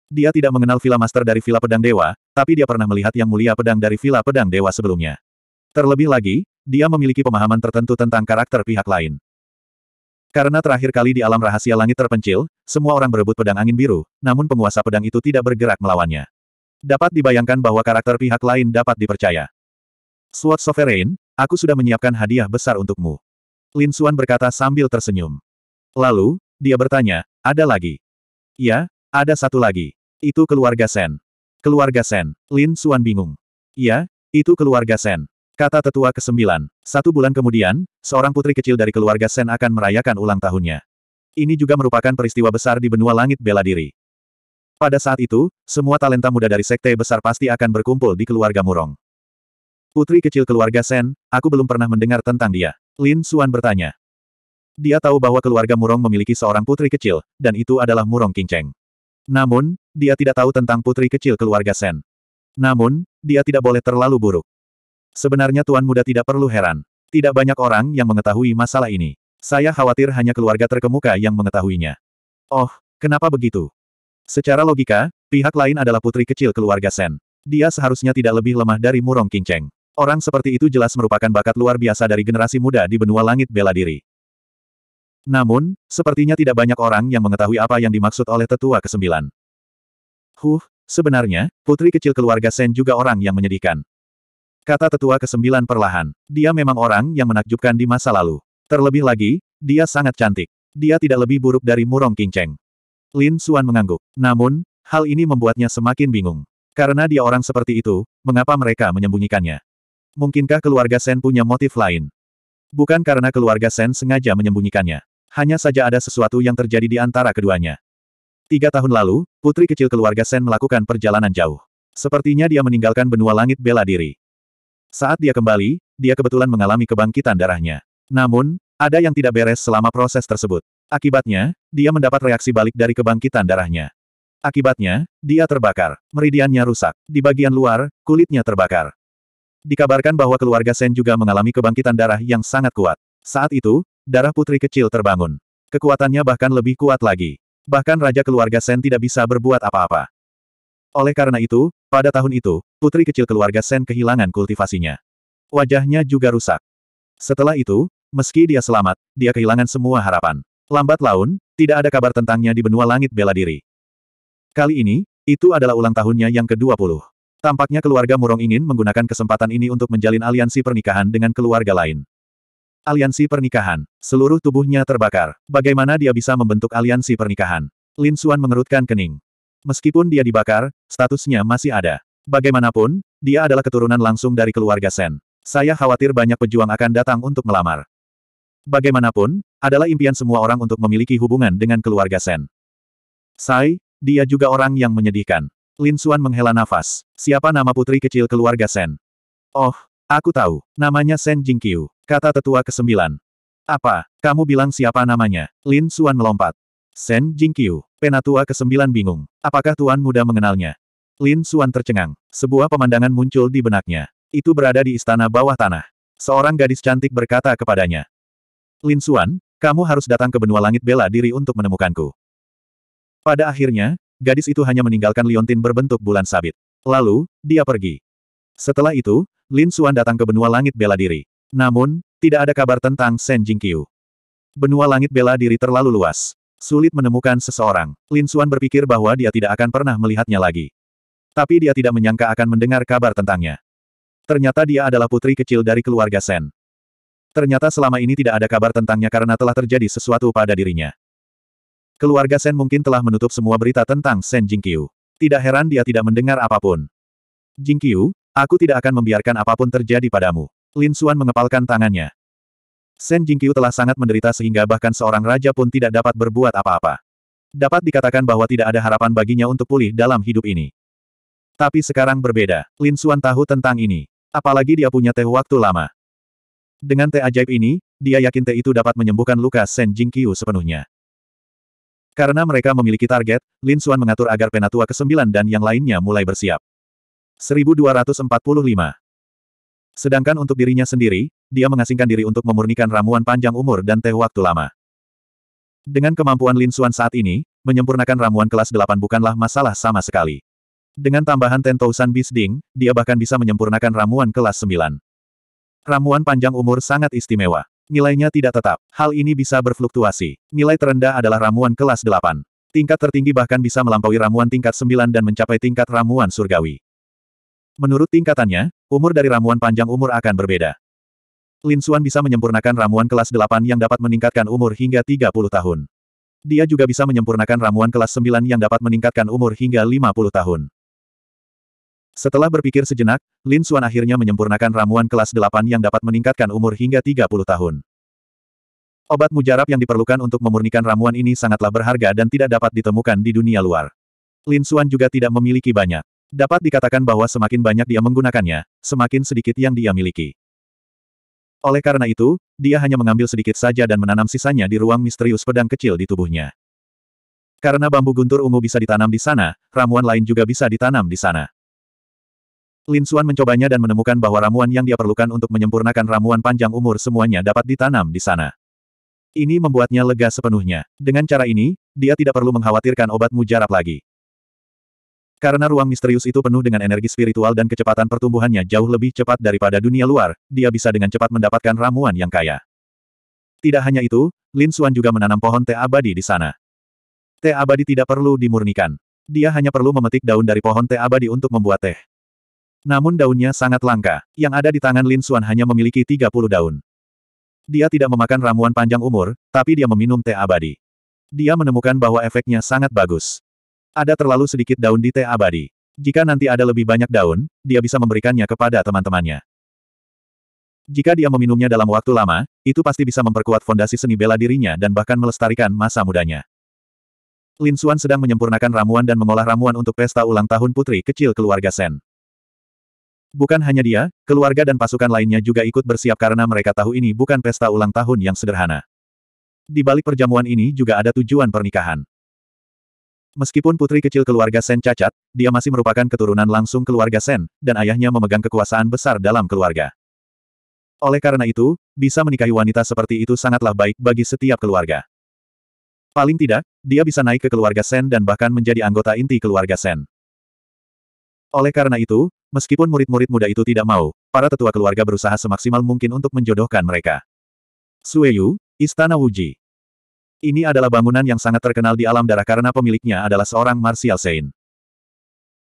Dia tidak mengenal Villa Master dari Villa Pedang Dewa, tapi dia pernah melihat Yang Mulia Pedang dari Villa Pedang Dewa sebelumnya. Terlebih lagi, dia memiliki pemahaman tertentu tentang karakter pihak lain. Karena terakhir kali di alam rahasia langit terpencil, semua orang berebut pedang angin biru, namun penguasa pedang itu tidak bergerak melawannya. Dapat dibayangkan bahwa karakter pihak lain dapat dipercaya. Sword Sovereign, aku sudah menyiapkan hadiah besar untukmu. Lin Suan berkata sambil tersenyum. Lalu, dia bertanya, ada lagi. Ya, ada satu lagi. Itu keluarga Sen. Keluarga Sen. Lin Suan bingung. Ya, itu keluarga Sen. Kata tetua ke-9. Satu bulan kemudian, seorang putri kecil dari keluarga Sen akan merayakan ulang tahunnya. Ini juga merupakan peristiwa besar di benua langit bela diri. Pada saat itu, semua talenta muda dari sekte besar pasti akan berkumpul di keluarga Murong. Putri kecil keluarga Sen, aku belum pernah mendengar tentang dia. Lin Suan bertanya. Dia tahu bahwa keluarga Murong memiliki seorang putri kecil, dan itu adalah Murong Kingcheng. Namun, dia tidak tahu tentang putri kecil keluarga Sen. Namun, dia tidak boleh terlalu buruk. Sebenarnya Tuan Muda tidak perlu heran. Tidak banyak orang yang mengetahui masalah ini. Saya khawatir hanya keluarga terkemuka yang mengetahuinya. Oh, kenapa begitu? Secara logika, pihak lain adalah putri kecil keluarga Sen. Dia seharusnya tidak lebih lemah dari Murong Kingcheng. Orang seperti itu jelas merupakan bakat luar biasa dari generasi muda di benua langit bela diri. Namun, sepertinya tidak banyak orang yang mengetahui apa yang dimaksud oleh tetua kesembilan. Huh, sebenarnya, putri kecil keluarga Sen juga orang yang menyedihkan. Kata tetua kesembilan perlahan. Dia memang orang yang menakjubkan di masa lalu. Terlebih lagi, dia sangat cantik. Dia tidak lebih buruk dari Murong Kinceng. Lin Suan mengangguk. Namun, hal ini membuatnya semakin bingung. Karena dia orang seperti itu, mengapa mereka menyembunyikannya? Mungkinkah keluarga Sen punya motif lain? Bukan karena keluarga Sen sengaja menyembunyikannya. Hanya saja ada sesuatu yang terjadi di antara keduanya. Tiga tahun lalu, putri kecil keluarga Sen melakukan perjalanan jauh. Sepertinya dia meninggalkan benua langit bela diri. Saat dia kembali, dia kebetulan mengalami kebangkitan darahnya. Namun, ada yang tidak beres selama proses tersebut. Akibatnya, dia mendapat reaksi balik dari kebangkitan darahnya. Akibatnya, dia terbakar. Meridiannya rusak. Di bagian luar, kulitnya terbakar. Dikabarkan bahwa keluarga Sen juga mengalami kebangkitan darah yang sangat kuat. Saat itu, Darah putri kecil terbangun. Kekuatannya bahkan lebih kuat lagi. Bahkan Raja Keluarga Sen tidak bisa berbuat apa-apa. Oleh karena itu, pada tahun itu, putri kecil keluarga Sen kehilangan kultivasinya. Wajahnya juga rusak. Setelah itu, meski dia selamat, dia kehilangan semua harapan. Lambat laun, tidak ada kabar tentangnya di benua langit bela diri. Kali ini, itu adalah ulang tahunnya yang ke-20. Tampaknya keluarga Murong ingin menggunakan kesempatan ini untuk menjalin aliansi pernikahan dengan keluarga lain. Aliansi pernikahan. Seluruh tubuhnya terbakar. Bagaimana dia bisa membentuk aliansi pernikahan? Lin Xuan mengerutkan kening. Meskipun dia dibakar, statusnya masih ada. Bagaimanapun, dia adalah keturunan langsung dari keluarga Sen. Saya khawatir banyak pejuang akan datang untuk melamar. Bagaimanapun, adalah impian semua orang untuk memiliki hubungan dengan keluarga Sen. Sai, dia juga orang yang menyedihkan. Lin Xuan menghela nafas. Siapa nama putri kecil keluarga Sen? Oh, aku tahu. Namanya Sen Jingqiu. Kata tetua ke kesembilan. Apa? Kamu bilang siapa namanya? Lin Suan melompat. Sen Jingqiu, penatua ke kesembilan bingung. Apakah tuan muda mengenalnya? Lin Suan tercengang. Sebuah pemandangan muncul di benaknya. Itu berada di istana bawah tanah. Seorang gadis cantik berkata kepadanya. Lin Suan kamu harus datang ke benua langit bela diri untuk menemukanku. Pada akhirnya, gadis itu hanya meninggalkan liontin berbentuk bulan sabit. Lalu, dia pergi. Setelah itu, Lin Suan datang ke benua langit bela diri. Namun, tidak ada kabar tentang Shen Jingqiu. Benua langit bela diri terlalu luas. Sulit menemukan seseorang. Lin Xuan berpikir bahwa dia tidak akan pernah melihatnya lagi. Tapi dia tidak menyangka akan mendengar kabar tentangnya. Ternyata dia adalah putri kecil dari keluarga Shen. Ternyata selama ini tidak ada kabar tentangnya karena telah terjadi sesuatu pada dirinya. Keluarga Shen mungkin telah menutup semua berita tentang Shen Jingqiu. Tidak heran dia tidak mendengar apapun. Jingqiu, aku tidak akan membiarkan apapun terjadi padamu. Lin Suan mengepalkan tangannya. Shen Jingqiu telah sangat menderita sehingga bahkan seorang raja pun tidak dapat berbuat apa-apa. Dapat dikatakan bahwa tidak ada harapan baginya untuk pulih dalam hidup ini. Tapi sekarang berbeda, Lin Suan tahu tentang ini. Apalagi dia punya teh waktu lama. Dengan teh ajaib ini, dia yakin teh itu dapat menyembuhkan luka Shen Jingqiu sepenuhnya. Karena mereka memiliki target, Lin Suan mengatur agar penatua ke-9 dan yang lainnya mulai bersiap. 1245 Sedangkan untuk dirinya sendiri, dia mengasingkan diri untuk memurnikan ramuan panjang umur dan teh waktu lama. Dengan kemampuan Lin Xuan saat ini, menyempurnakan ramuan kelas 8 bukanlah masalah sama sekali. Dengan tambahan Tentousan Beast Ding, dia bahkan bisa menyempurnakan ramuan kelas 9. Ramuan panjang umur sangat istimewa. Nilainya tidak tetap. Hal ini bisa berfluktuasi. Nilai terendah adalah ramuan kelas 8. Tingkat tertinggi bahkan bisa melampaui ramuan tingkat 9 dan mencapai tingkat ramuan surgawi. Menurut tingkatannya, umur dari ramuan panjang umur akan berbeda. Lin Xuan bisa menyempurnakan ramuan kelas 8 yang dapat meningkatkan umur hingga 30 tahun. Dia juga bisa menyempurnakan ramuan kelas 9 yang dapat meningkatkan umur hingga 50 tahun. Setelah berpikir sejenak, Lin Xuan akhirnya menyempurnakan ramuan kelas 8 yang dapat meningkatkan umur hingga 30 tahun. Obat mujarab yang diperlukan untuk memurnikan ramuan ini sangatlah berharga dan tidak dapat ditemukan di dunia luar. Lin Xuan juga tidak memiliki banyak. Dapat dikatakan bahwa semakin banyak dia menggunakannya, semakin sedikit yang dia miliki. Oleh karena itu, dia hanya mengambil sedikit saja dan menanam sisanya di ruang misterius pedang kecil di tubuhnya. Karena bambu guntur ungu bisa ditanam di sana, ramuan lain juga bisa ditanam di sana. Lin Xuan mencobanya dan menemukan bahwa ramuan yang dia perlukan untuk menyempurnakan ramuan panjang umur semuanya dapat ditanam di sana. Ini membuatnya lega sepenuhnya. Dengan cara ini, dia tidak perlu mengkhawatirkan obat mujarab lagi. Karena ruang misterius itu penuh dengan energi spiritual dan kecepatan pertumbuhannya jauh lebih cepat daripada dunia luar, dia bisa dengan cepat mendapatkan ramuan yang kaya. Tidak hanya itu, Lin Xuan juga menanam pohon teh abadi di sana. Teh abadi tidak perlu dimurnikan. Dia hanya perlu memetik daun dari pohon teh abadi untuk membuat teh. Namun daunnya sangat langka, yang ada di tangan Lin Xuan hanya memiliki 30 daun. Dia tidak memakan ramuan panjang umur, tapi dia meminum teh abadi. Dia menemukan bahwa efeknya sangat bagus. Ada terlalu sedikit daun di teh abadi. Jika nanti ada lebih banyak daun, dia bisa memberikannya kepada teman-temannya. Jika dia meminumnya dalam waktu lama, itu pasti bisa memperkuat fondasi seni bela dirinya dan bahkan melestarikan masa mudanya. Lin Xuan sedang menyempurnakan ramuan dan mengolah ramuan untuk pesta ulang tahun putri kecil keluarga Sen. Bukan hanya dia, keluarga dan pasukan lainnya juga ikut bersiap karena mereka tahu ini bukan pesta ulang tahun yang sederhana. Di balik perjamuan ini juga ada tujuan pernikahan. Meskipun putri kecil keluarga Sen cacat, dia masih merupakan keturunan langsung keluarga Sen, dan ayahnya memegang kekuasaan besar dalam keluarga. Oleh karena itu, bisa menikahi wanita seperti itu sangatlah baik bagi setiap keluarga. Paling tidak, dia bisa naik ke keluarga Sen dan bahkan menjadi anggota inti keluarga Sen. Oleh karena itu, meskipun murid-murid muda itu tidak mau, para tetua keluarga berusaha semaksimal mungkin untuk menjodohkan mereka. Sueyu, Istana Wuji ini adalah bangunan yang sangat terkenal di alam darah karena pemiliknya adalah seorang Martial Saint.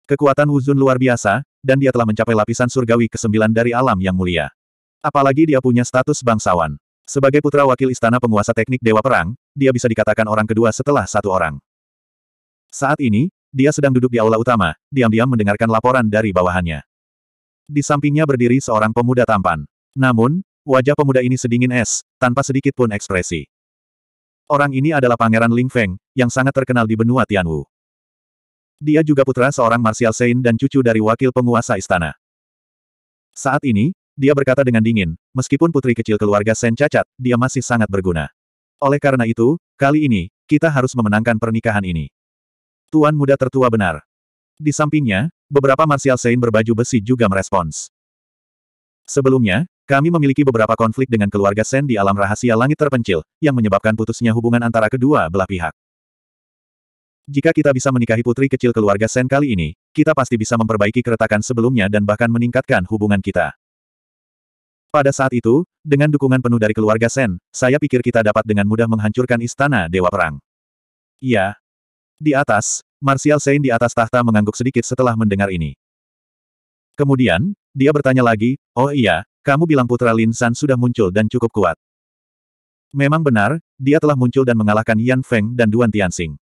Kekuatan Wuzun luar biasa, dan dia telah mencapai lapisan surgawi ke-9 dari alam yang mulia. Apalagi dia punya status bangsawan. Sebagai putra wakil istana penguasa teknik Dewa Perang, dia bisa dikatakan orang kedua setelah satu orang. Saat ini, dia sedang duduk di aula utama, diam-diam mendengarkan laporan dari bawahannya. Di sampingnya berdiri seorang pemuda tampan. Namun, wajah pemuda ini sedingin es, tanpa sedikit pun ekspresi. Orang ini adalah Pangeran Ling Feng, yang sangat terkenal di benua Tianwu. Dia juga putra seorang Martial Saint dan cucu dari wakil penguasa istana. Saat ini, dia berkata dengan dingin, meskipun putri kecil keluarga Sen cacat, dia masih sangat berguna. Oleh karena itu, kali ini, kita harus memenangkan pernikahan ini. Tuan muda tertua benar. Di sampingnya, beberapa Martial Saint berbaju besi juga merespons. Sebelumnya, kami memiliki beberapa konflik dengan keluarga Sen di alam rahasia langit terpencil, yang menyebabkan putusnya hubungan antara kedua belah pihak. Jika kita bisa menikahi putri kecil keluarga Sen kali ini, kita pasti bisa memperbaiki keretakan sebelumnya dan bahkan meningkatkan hubungan kita. Pada saat itu, dengan dukungan penuh dari keluarga Sen, saya pikir kita dapat dengan mudah menghancurkan istana Dewa Perang. Iya. Di atas, Martial Sein di atas tahta mengangguk sedikit setelah mendengar ini. Kemudian, dia bertanya lagi, oh iya, kamu bilang putra Lin San sudah muncul dan cukup kuat. Memang benar, dia telah muncul dan mengalahkan Yan Feng dan Duan Tianxing.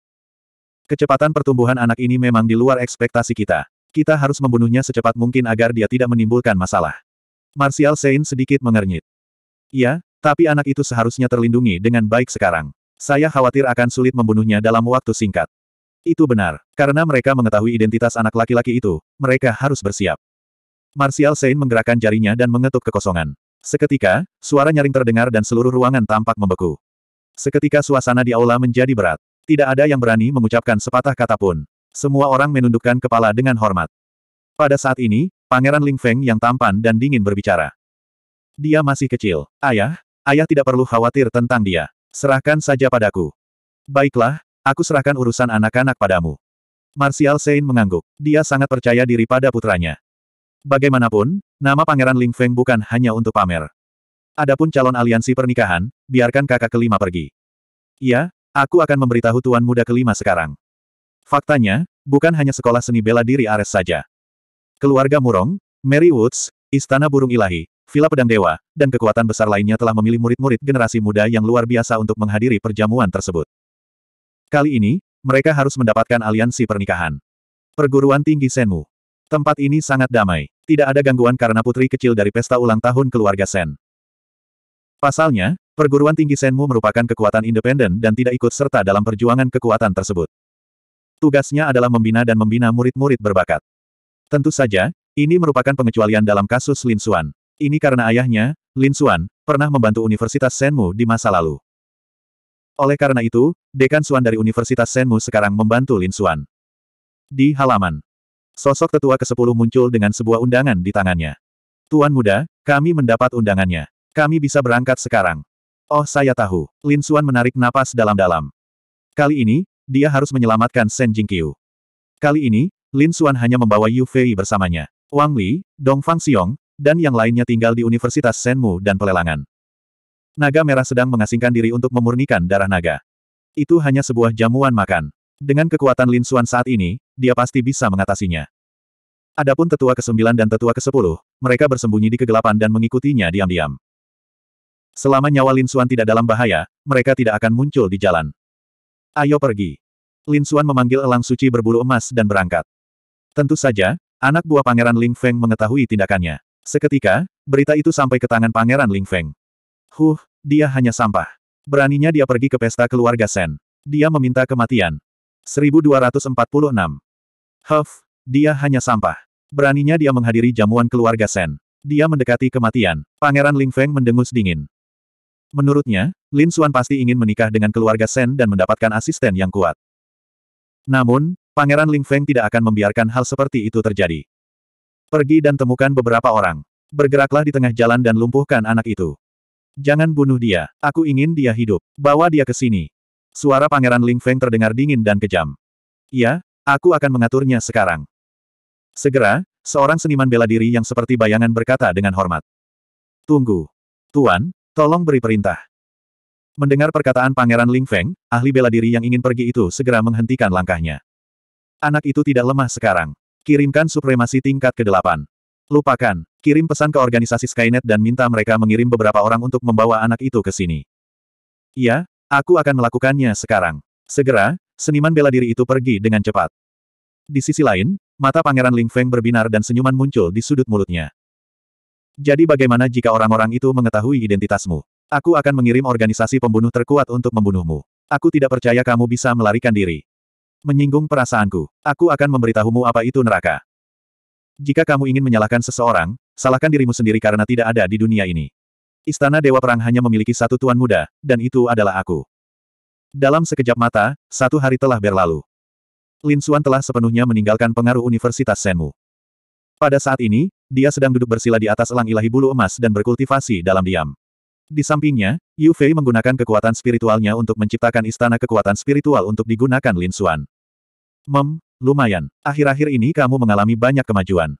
Kecepatan pertumbuhan anak ini memang di luar ekspektasi kita. Kita harus membunuhnya secepat mungkin agar dia tidak menimbulkan masalah. Martial Sein sedikit mengernyit. Ya, tapi anak itu seharusnya terlindungi dengan baik sekarang. Saya khawatir akan sulit membunuhnya dalam waktu singkat. Itu benar. Karena mereka mengetahui identitas anak laki-laki itu, mereka harus bersiap. Martial Saint menggerakkan jarinya dan mengetuk kekosongan. Seketika, suara nyaring terdengar dan seluruh ruangan tampak membeku. Seketika suasana di aula menjadi berat. Tidak ada yang berani mengucapkan sepatah kata pun. Semua orang menundukkan kepala dengan hormat. Pada saat ini, Pangeran Ling Feng yang tampan dan dingin berbicara. Dia masih kecil. Ayah, ayah tidak perlu khawatir tentang dia. Serahkan saja padaku. Baiklah, aku serahkan urusan anak-anak padamu. Martial Sein mengangguk. Dia sangat percaya diri pada putranya. Bagaimanapun, nama Pangeran Ling Feng bukan hanya untuk pamer. Adapun calon aliansi pernikahan, biarkan kakak kelima pergi. Iya, aku akan memberitahu tuan muda kelima sekarang. Faktanya, bukan hanya sekolah seni bela diri Ares saja. Keluarga Murong, Mary Woods, Istana Burung Ilahi, Villa Pedang Dewa, dan kekuatan besar lainnya telah memilih murid-murid generasi muda yang luar biasa untuk menghadiri perjamuan tersebut. Kali ini, mereka harus mendapatkan aliansi pernikahan. Perguruan Tinggi Senmu Tempat ini sangat damai. Tidak ada gangguan karena putri kecil dari pesta ulang tahun keluarga Sen. Pasalnya, perguruan tinggi Senmu merupakan kekuatan independen dan tidak ikut serta dalam perjuangan kekuatan tersebut. Tugasnya adalah membina dan membina murid-murid berbakat. Tentu saja, ini merupakan pengecualian dalam kasus Lin Xuan. Ini karena ayahnya, Lin Xuan, pernah membantu Universitas Senmu di masa lalu. Oleh karena itu, Dekan Xuan dari Universitas Senmu sekarang membantu Lin Xuan. Di halaman Sosok tetua ke-10 muncul dengan sebuah undangan di tangannya. Tuan muda, kami mendapat undangannya. Kami bisa berangkat sekarang. Oh saya tahu. Lin Xuan menarik napas dalam-dalam. Kali ini, dia harus menyelamatkan Shen Jingqiu. Kali ini, Lin Xuan hanya membawa Yu Fei bersamanya. Wang Li, Dong Fang Xiong, dan yang lainnya tinggal di Universitas Shenmu dan Pelelangan. Naga Merah sedang mengasingkan diri untuk memurnikan darah naga. Itu hanya sebuah jamuan makan. Dengan kekuatan Lin Xuan saat ini, dia pasti bisa mengatasinya. Adapun tetua ke-9 dan tetua ke-10, mereka bersembunyi di kegelapan dan mengikutinya diam-diam. Selama nyawa Lin Xuan tidak dalam bahaya, mereka tidak akan muncul di jalan. Ayo pergi. Lin Xuan memanggil Elang Suci berbulu emas dan berangkat. Tentu saja, anak buah Pangeran Ling Feng mengetahui tindakannya. Seketika, berita itu sampai ke tangan Pangeran Ling Feng. Huh, dia hanya sampah. Beraninya dia pergi ke pesta keluarga Sen. Dia meminta kematian. 1246. Huff, dia hanya sampah. Beraninya dia menghadiri jamuan keluarga Sen. Dia mendekati kematian. Pangeran Ling Feng mendengus dingin. Menurutnya, Lin Xuan pasti ingin menikah dengan keluarga Sen dan mendapatkan asisten yang kuat. Namun, Pangeran Ling Feng tidak akan membiarkan hal seperti itu terjadi. Pergi dan temukan beberapa orang. Bergeraklah di tengah jalan dan lumpuhkan anak itu. Jangan bunuh dia. Aku ingin dia hidup. Bawa dia ke sini. Suara Pangeran Ling Feng terdengar dingin dan kejam. Ya, aku akan mengaturnya sekarang. Segera, seorang seniman bela diri yang seperti bayangan berkata dengan hormat. Tunggu. Tuan, tolong beri perintah. Mendengar perkataan Pangeran Ling Feng, ahli bela diri yang ingin pergi itu segera menghentikan langkahnya. Anak itu tidak lemah sekarang. Kirimkan supremasi tingkat ke-8. Lupakan, kirim pesan ke organisasi Skynet dan minta mereka mengirim beberapa orang untuk membawa anak itu ke sini. Ya. Aku akan melakukannya sekarang. Segera, seniman bela diri itu pergi dengan cepat. Di sisi lain, mata Pangeran Ling Feng berbinar dan senyuman muncul di sudut mulutnya. Jadi bagaimana jika orang-orang itu mengetahui identitasmu? Aku akan mengirim organisasi pembunuh terkuat untuk membunuhmu. Aku tidak percaya kamu bisa melarikan diri. Menyinggung perasaanku, aku akan memberitahumu apa itu neraka. Jika kamu ingin menyalahkan seseorang, salahkan dirimu sendiri karena tidak ada di dunia ini. Istana Dewa Perang hanya memiliki satu tuan muda, dan itu adalah aku. Dalam sekejap mata, satu hari telah berlalu. Lin Xuan telah sepenuhnya meninggalkan pengaruh Universitas Senmu. Pada saat ini, dia sedang duduk bersila di atas elang ilahi bulu emas dan berkultivasi dalam diam. Di sampingnya, Yu Fei menggunakan kekuatan spiritualnya untuk menciptakan istana kekuatan spiritual untuk digunakan Lin Xuan. Mem, lumayan. Akhir-akhir ini kamu mengalami banyak kemajuan.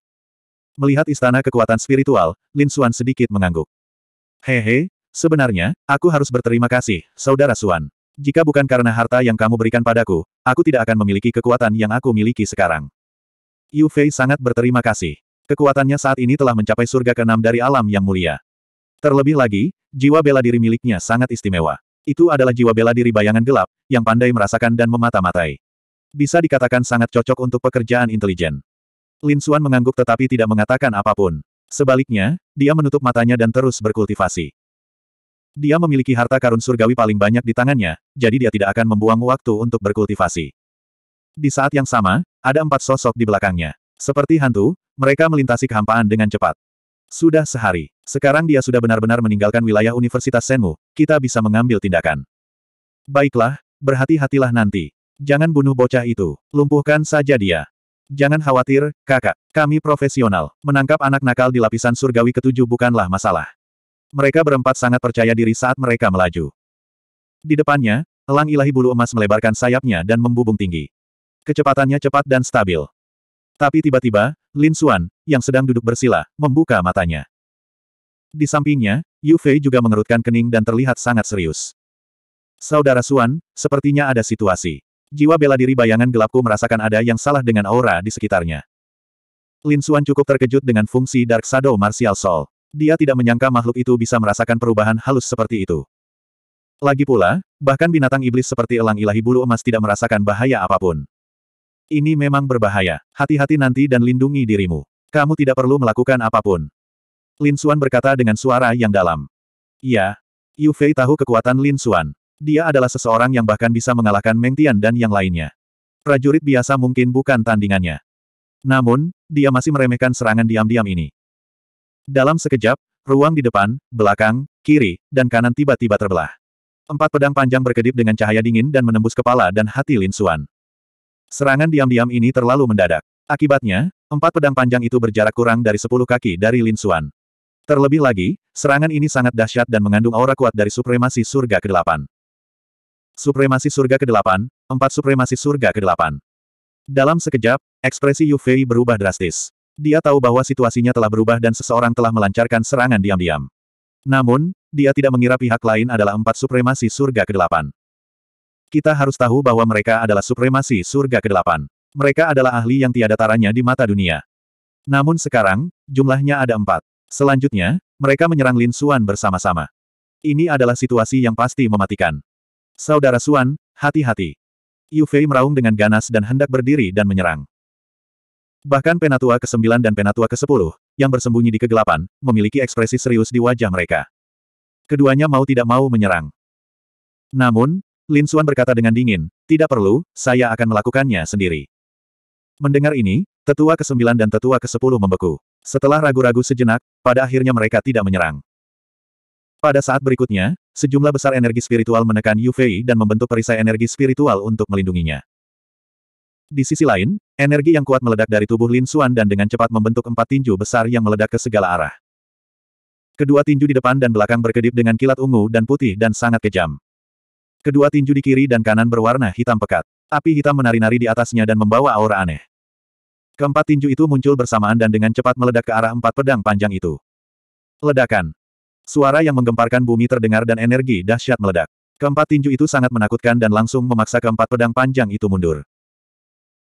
Melihat istana kekuatan spiritual, Lin Xuan sedikit mengangguk. Hehe, sebenarnya, aku harus berterima kasih, Saudara Suan. Jika bukan karena harta yang kamu berikan padaku, aku tidak akan memiliki kekuatan yang aku miliki sekarang. Yu Fei sangat berterima kasih. Kekuatannya saat ini telah mencapai surga keenam dari alam yang mulia. Terlebih lagi, jiwa bela diri miliknya sangat istimewa. Itu adalah jiwa bela diri bayangan gelap, yang pandai merasakan dan memata-matai. Bisa dikatakan sangat cocok untuk pekerjaan intelijen. Lin Suan mengangguk tetapi tidak mengatakan apapun. Sebaliknya, dia menutup matanya dan terus berkultivasi. Dia memiliki harta karun surgawi paling banyak di tangannya, jadi dia tidak akan membuang waktu untuk berkultivasi. Di saat yang sama, ada empat sosok di belakangnya. Seperti hantu, mereka melintasi kehampaan dengan cepat. Sudah sehari. Sekarang dia sudah benar-benar meninggalkan wilayah Universitas Senmu, kita bisa mengambil tindakan. Baiklah, berhati-hatilah nanti. Jangan bunuh bocah itu, lumpuhkan saja dia. Jangan khawatir, kakak. Kami profesional. Menangkap anak nakal di lapisan surgawi ketujuh bukanlah masalah. Mereka berempat sangat percaya diri saat mereka melaju. Di depannya, elang ilahi bulu emas melebarkan sayapnya dan membubung tinggi. Kecepatannya cepat dan stabil. Tapi tiba-tiba, Lin Xuan, yang sedang duduk bersila, membuka matanya. Di sampingnya, Yu Fei juga mengerutkan kening dan terlihat sangat serius. Saudara Xuan, sepertinya ada situasi jiwa bela diri bayangan gelapku merasakan ada yang salah dengan aura di sekitarnya. Lin Xuan cukup terkejut dengan fungsi Dark Shadow Martial Soul. Dia tidak menyangka makhluk itu bisa merasakan perubahan halus seperti itu. Lagi pula, bahkan binatang iblis seperti elang ilahi bulu emas tidak merasakan bahaya apapun. Ini memang berbahaya. Hati-hati nanti dan lindungi dirimu. Kamu tidak perlu melakukan apapun. Lin Xuan berkata dengan suara yang dalam. Ya. Yu Fei tahu kekuatan Lin Xuan. Dia adalah seseorang yang bahkan bisa mengalahkan Meng Tian dan yang lainnya. Prajurit biasa mungkin bukan tandingannya. Namun, dia masih meremehkan serangan diam-diam ini. Dalam sekejap, ruang di depan, belakang, kiri, dan kanan tiba-tiba terbelah. Empat pedang panjang berkedip dengan cahaya dingin dan menembus kepala dan hati Lin Xuan. Serangan diam-diam ini terlalu mendadak. Akibatnya, empat pedang panjang itu berjarak kurang dari sepuluh kaki dari Lin Xuan. Terlebih lagi, serangan ini sangat dahsyat dan mengandung aura kuat dari supremasi surga ke-8. Supremasi Surga ke-8, Empat Supremasi Surga ke-8. Dalam sekejap, ekspresi Yu Fei berubah drastis. Dia tahu bahwa situasinya telah berubah dan seseorang telah melancarkan serangan diam-diam. Namun, dia tidak mengira pihak lain adalah Empat Supremasi Surga ke-8. Kita harus tahu bahwa mereka adalah Supremasi Surga ke-8. Mereka adalah ahli yang tiada taranya di mata dunia. Namun sekarang, jumlahnya ada empat. Selanjutnya, mereka menyerang Lin Suan bersama-sama. Ini adalah situasi yang pasti mematikan. Saudara Suan, hati-hati. Yu Fei meraung dengan ganas dan hendak berdiri dan menyerang. Bahkan Penatua ke-9 dan Penatua ke-10, yang bersembunyi di kegelapan, memiliki ekspresi serius di wajah mereka. Keduanya mau tidak mau menyerang. Namun, Lin Suan berkata dengan dingin, tidak perlu, saya akan melakukannya sendiri. Mendengar ini, tetua ke-9 dan tetua ke-10 membeku. Setelah ragu-ragu sejenak, pada akhirnya mereka tidak menyerang. Pada saat berikutnya, sejumlah besar energi spiritual menekan Yu Fei dan membentuk perisai energi spiritual untuk melindunginya. Di sisi lain, energi yang kuat meledak dari tubuh Lin Xuan dan dengan cepat membentuk empat tinju besar yang meledak ke segala arah. Kedua tinju di depan dan belakang berkedip dengan kilat ungu dan putih dan sangat kejam. Kedua tinju di kiri dan kanan berwarna hitam pekat. Api hitam menari-nari di atasnya dan membawa aura aneh. Keempat tinju itu muncul bersamaan dan dengan cepat meledak ke arah empat pedang panjang itu. Ledakan. Suara yang menggemparkan bumi terdengar dan energi dahsyat meledak. Keempat tinju itu sangat menakutkan dan langsung memaksa keempat pedang panjang itu mundur.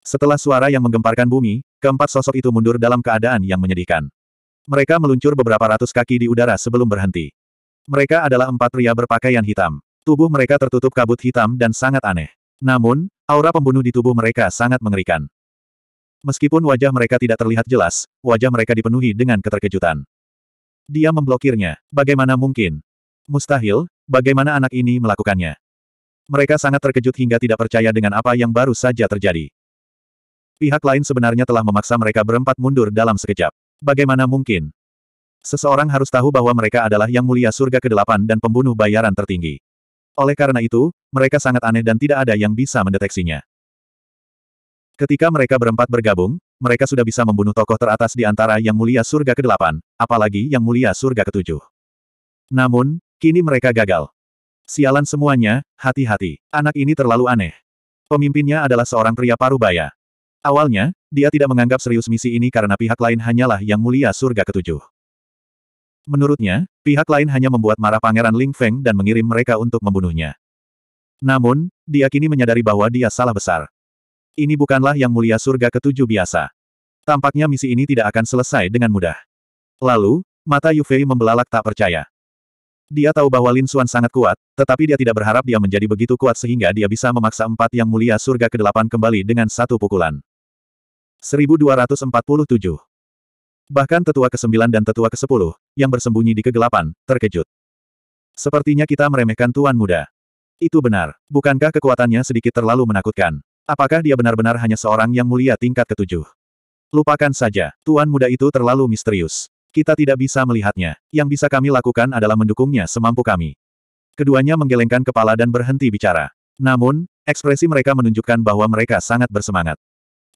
Setelah suara yang menggemparkan bumi, keempat sosok itu mundur dalam keadaan yang menyedihkan. Mereka meluncur beberapa ratus kaki di udara sebelum berhenti. Mereka adalah empat pria berpakaian hitam. Tubuh mereka tertutup kabut hitam dan sangat aneh. Namun, aura pembunuh di tubuh mereka sangat mengerikan. Meskipun wajah mereka tidak terlihat jelas, wajah mereka dipenuhi dengan keterkejutan. Dia memblokirnya. Bagaimana mungkin? Mustahil, bagaimana anak ini melakukannya? Mereka sangat terkejut hingga tidak percaya dengan apa yang baru saja terjadi. Pihak lain sebenarnya telah memaksa mereka berempat mundur dalam sekejap. Bagaimana mungkin? Seseorang harus tahu bahwa mereka adalah yang mulia surga ke-8 dan pembunuh bayaran tertinggi. Oleh karena itu, mereka sangat aneh dan tidak ada yang bisa mendeteksinya. Ketika mereka berempat bergabung, mereka sudah bisa membunuh tokoh teratas di antara Yang Mulia Surga ke-8, apalagi Yang Mulia Surga ke-7. Namun, kini mereka gagal. Sialan semuanya, hati-hati, anak ini terlalu aneh. Pemimpinnya adalah seorang pria parubaya. Awalnya, dia tidak menganggap serius misi ini karena pihak lain hanyalah Yang Mulia Surga ke-7. Menurutnya, pihak lain hanya membuat marah Pangeran Ling Feng dan mengirim mereka untuk membunuhnya. Namun, dia kini menyadari bahwa dia salah besar. Ini bukanlah yang mulia surga ketujuh biasa. Tampaknya misi ini tidak akan selesai dengan mudah. Lalu, mata Yufei membelalak tak percaya. Dia tahu bahwa Lin Xuan sangat kuat, tetapi dia tidak berharap dia menjadi begitu kuat sehingga dia bisa memaksa empat yang mulia surga ke-8 kembali dengan satu pukulan. 1247 Bahkan tetua ke-9 dan tetua ke-10, yang bersembunyi di kegelapan, terkejut. Sepertinya kita meremehkan Tuan Muda. Itu benar. Bukankah kekuatannya sedikit terlalu menakutkan? Apakah dia benar-benar hanya seorang yang mulia tingkat ketujuh? Lupakan saja, tuan muda itu terlalu misterius. Kita tidak bisa melihatnya. Yang bisa kami lakukan adalah mendukungnya semampu kami. Keduanya menggelengkan kepala dan berhenti bicara. Namun, ekspresi mereka menunjukkan bahwa mereka sangat bersemangat.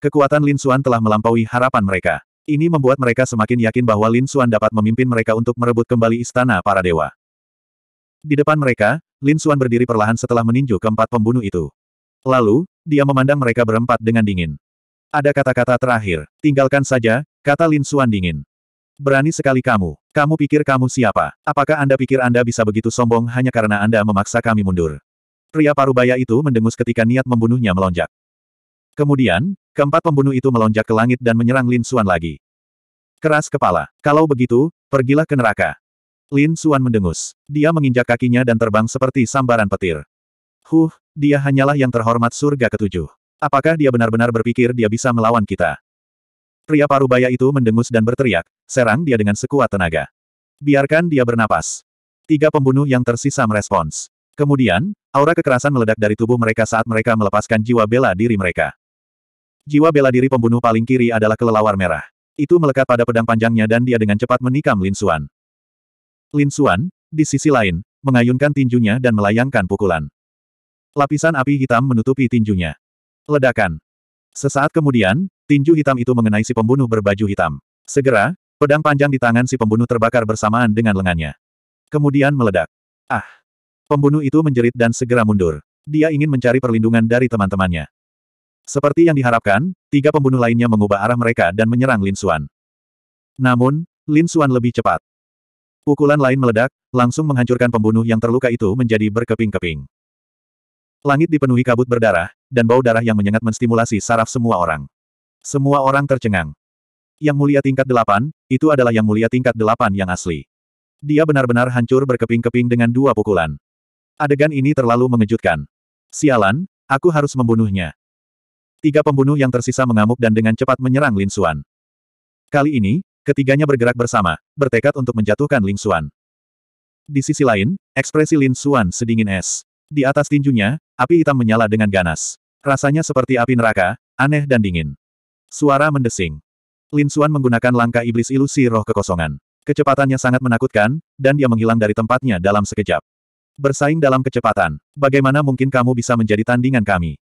Kekuatan Lin Xuan telah melampaui harapan mereka. Ini membuat mereka semakin yakin bahwa Lin Xuan dapat memimpin mereka untuk merebut kembali istana para dewa. Di depan mereka, Lin Xuan berdiri perlahan setelah meninju keempat pembunuh itu. Lalu, dia memandang mereka berempat dengan dingin. Ada kata-kata terakhir, tinggalkan saja, kata Lin Suan dingin. Berani sekali kamu. Kamu pikir kamu siapa? Apakah Anda pikir Anda bisa begitu sombong hanya karena Anda memaksa kami mundur? Pria parubaya itu mendengus ketika niat membunuhnya melonjak. Kemudian, keempat pembunuh itu melonjak ke langit dan menyerang Lin Suan lagi. Keras kepala. Kalau begitu, pergilah ke neraka. Lin Suan mendengus. Dia menginjak kakinya dan terbang seperti sambaran petir. Huh, dia hanyalah yang terhormat surga ketujuh. Apakah dia benar-benar berpikir dia bisa melawan kita? Pria parubaya itu mendengus dan berteriak, serang dia dengan sekuat tenaga. Biarkan dia bernapas. Tiga pembunuh yang tersisa merespons. Kemudian, aura kekerasan meledak dari tubuh mereka saat mereka melepaskan jiwa bela diri mereka. Jiwa bela diri pembunuh paling kiri adalah kelelawar merah. Itu melekat pada pedang panjangnya dan dia dengan cepat menikam Lin Xuan. Lin Xuan, di sisi lain, mengayunkan tinjunya dan melayangkan pukulan. Lapisan api hitam menutupi tinjunya. Ledakan. Sesaat kemudian, tinju hitam itu mengenai si pembunuh berbaju hitam. Segera, pedang panjang di tangan si pembunuh terbakar bersamaan dengan lengannya. Kemudian meledak. Ah! Pembunuh itu menjerit dan segera mundur. Dia ingin mencari perlindungan dari teman-temannya. Seperti yang diharapkan, tiga pembunuh lainnya mengubah arah mereka dan menyerang Lin Xuan. Namun, Lin Xuan lebih cepat. Pukulan lain meledak, langsung menghancurkan pembunuh yang terluka itu menjadi berkeping-keping. Langit dipenuhi kabut berdarah, dan bau darah yang menyengat menstimulasi saraf semua orang. Semua orang tercengang. Yang mulia tingkat delapan, itu adalah yang mulia tingkat delapan yang asli. Dia benar-benar hancur berkeping-keping dengan dua pukulan. Adegan ini terlalu mengejutkan. Sialan, aku harus membunuhnya. Tiga pembunuh yang tersisa mengamuk dan dengan cepat menyerang Lin Xuan. Kali ini, ketiganya bergerak bersama, bertekad untuk menjatuhkan Lin Xuan. Di sisi lain, ekspresi Lin Xuan sedingin es. Di atas tinjunya, Api hitam menyala dengan ganas. Rasanya seperti api neraka, aneh dan dingin. Suara mendesing. Lin Xuan menggunakan langkah iblis ilusi roh kekosongan. Kecepatannya sangat menakutkan, dan dia menghilang dari tempatnya dalam sekejap. Bersaing dalam kecepatan. Bagaimana mungkin kamu bisa menjadi tandingan kami?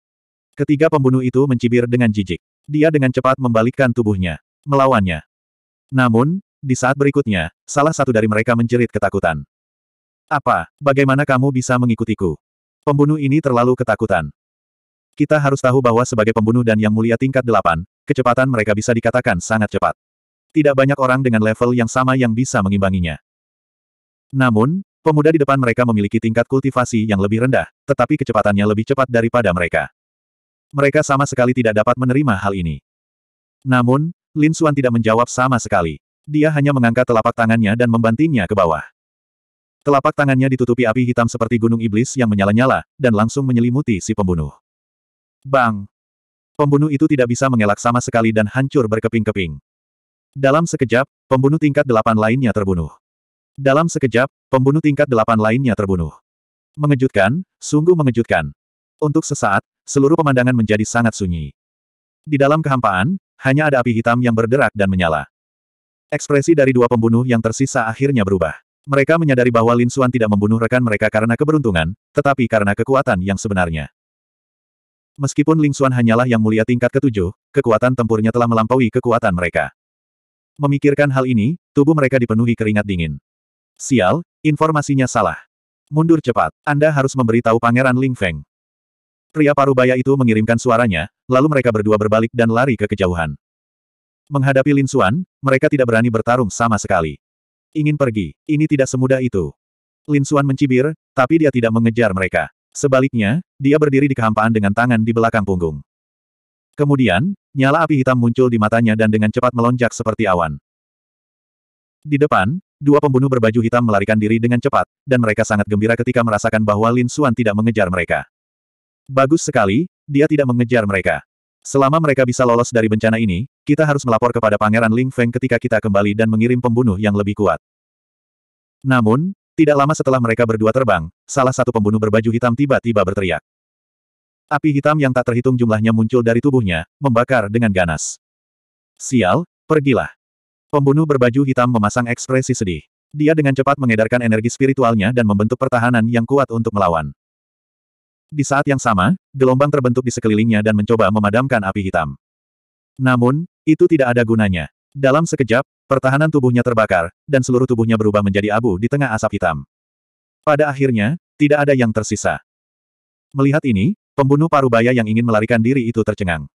Ketiga pembunuh itu mencibir dengan jijik. Dia dengan cepat membalikkan tubuhnya. Melawannya. Namun, di saat berikutnya, salah satu dari mereka menjerit ketakutan. Apa, bagaimana kamu bisa mengikutiku? Pembunuh ini terlalu ketakutan. Kita harus tahu bahwa sebagai pembunuh dan yang mulia tingkat delapan, kecepatan mereka bisa dikatakan sangat cepat. Tidak banyak orang dengan level yang sama yang bisa mengimbanginya. Namun, pemuda di depan mereka memiliki tingkat kultivasi yang lebih rendah, tetapi kecepatannya lebih cepat daripada mereka. Mereka sama sekali tidak dapat menerima hal ini. Namun, Lin Suan tidak menjawab sama sekali. Dia hanya mengangkat telapak tangannya dan membantingnya ke bawah. Telapak tangannya ditutupi api hitam seperti gunung iblis yang menyala-nyala, dan langsung menyelimuti si pembunuh. Bang! Pembunuh itu tidak bisa mengelak sama sekali dan hancur berkeping-keping. Dalam sekejap, pembunuh tingkat delapan lainnya terbunuh. Dalam sekejap, pembunuh tingkat delapan lainnya terbunuh. Mengejutkan, sungguh mengejutkan. Untuk sesaat, seluruh pemandangan menjadi sangat sunyi. Di dalam kehampaan, hanya ada api hitam yang berderak dan menyala. Ekspresi dari dua pembunuh yang tersisa akhirnya berubah. Mereka menyadari bahwa Lin Xuan tidak membunuh rekan mereka karena keberuntungan, tetapi karena kekuatan yang sebenarnya. Meskipun Lin Xuan hanyalah yang mulia tingkat ketujuh, kekuatan tempurnya telah melampaui kekuatan mereka. Memikirkan hal ini, tubuh mereka dipenuhi keringat dingin. Sial, informasinya salah. Mundur cepat, Anda harus memberitahu Pangeran Ling Feng. Pria parubaya itu mengirimkan suaranya, lalu mereka berdua berbalik dan lari ke kejauhan. Menghadapi Lin Xuan, mereka tidak berani bertarung sama sekali. Ingin pergi, ini tidak semudah itu. Lin Xuan mencibir, tapi dia tidak mengejar mereka. Sebaliknya, dia berdiri di kehampaan dengan tangan di belakang punggung. Kemudian, nyala api hitam muncul di matanya dan dengan cepat melonjak seperti awan. Di depan, dua pembunuh berbaju hitam melarikan diri dengan cepat, dan mereka sangat gembira ketika merasakan bahwa Lin Xuan tidak mengejar mereka. Bagus sekali, dia tidak mengejar mereka. Selama mereka bisa lolos dari bencana ini, kita harus melapor kepada Pangeran Ling Feng ketika kita kembali dan mengirim pembunuh yang lebih kuat. Namun, tidak lama setelah mereka berdua terbang, salah satu pembunuh berbaju hitam tiba-tiba berteriak. Api hitam yang tak terhitung jumlahnya muncul dari tubuhnya, membakar dengan ganas. Sial, pergilah. Pembunuh berbaju hitam memasang ekspresi sedih. Dia dengan cepat mengedarkan energi spiritualnya dan membentuk pertahanan yang kuat untuk melawan. Di saat yang sama, gelombang terbentuk di sekelilingnya dan mencoba memadamkan api hitam. Namun, itu tidak ada gunanya. Dalam sekejap, pertahanan tubuhnya terbakar, dan seluruh tubuhnya berubah menjadi abu di tengah asap hitam. Pada akhirnya, tidak ada yang tersisa. Melihat ini, pembunuh parubaya yang ingin melarikan diri itu tercengang.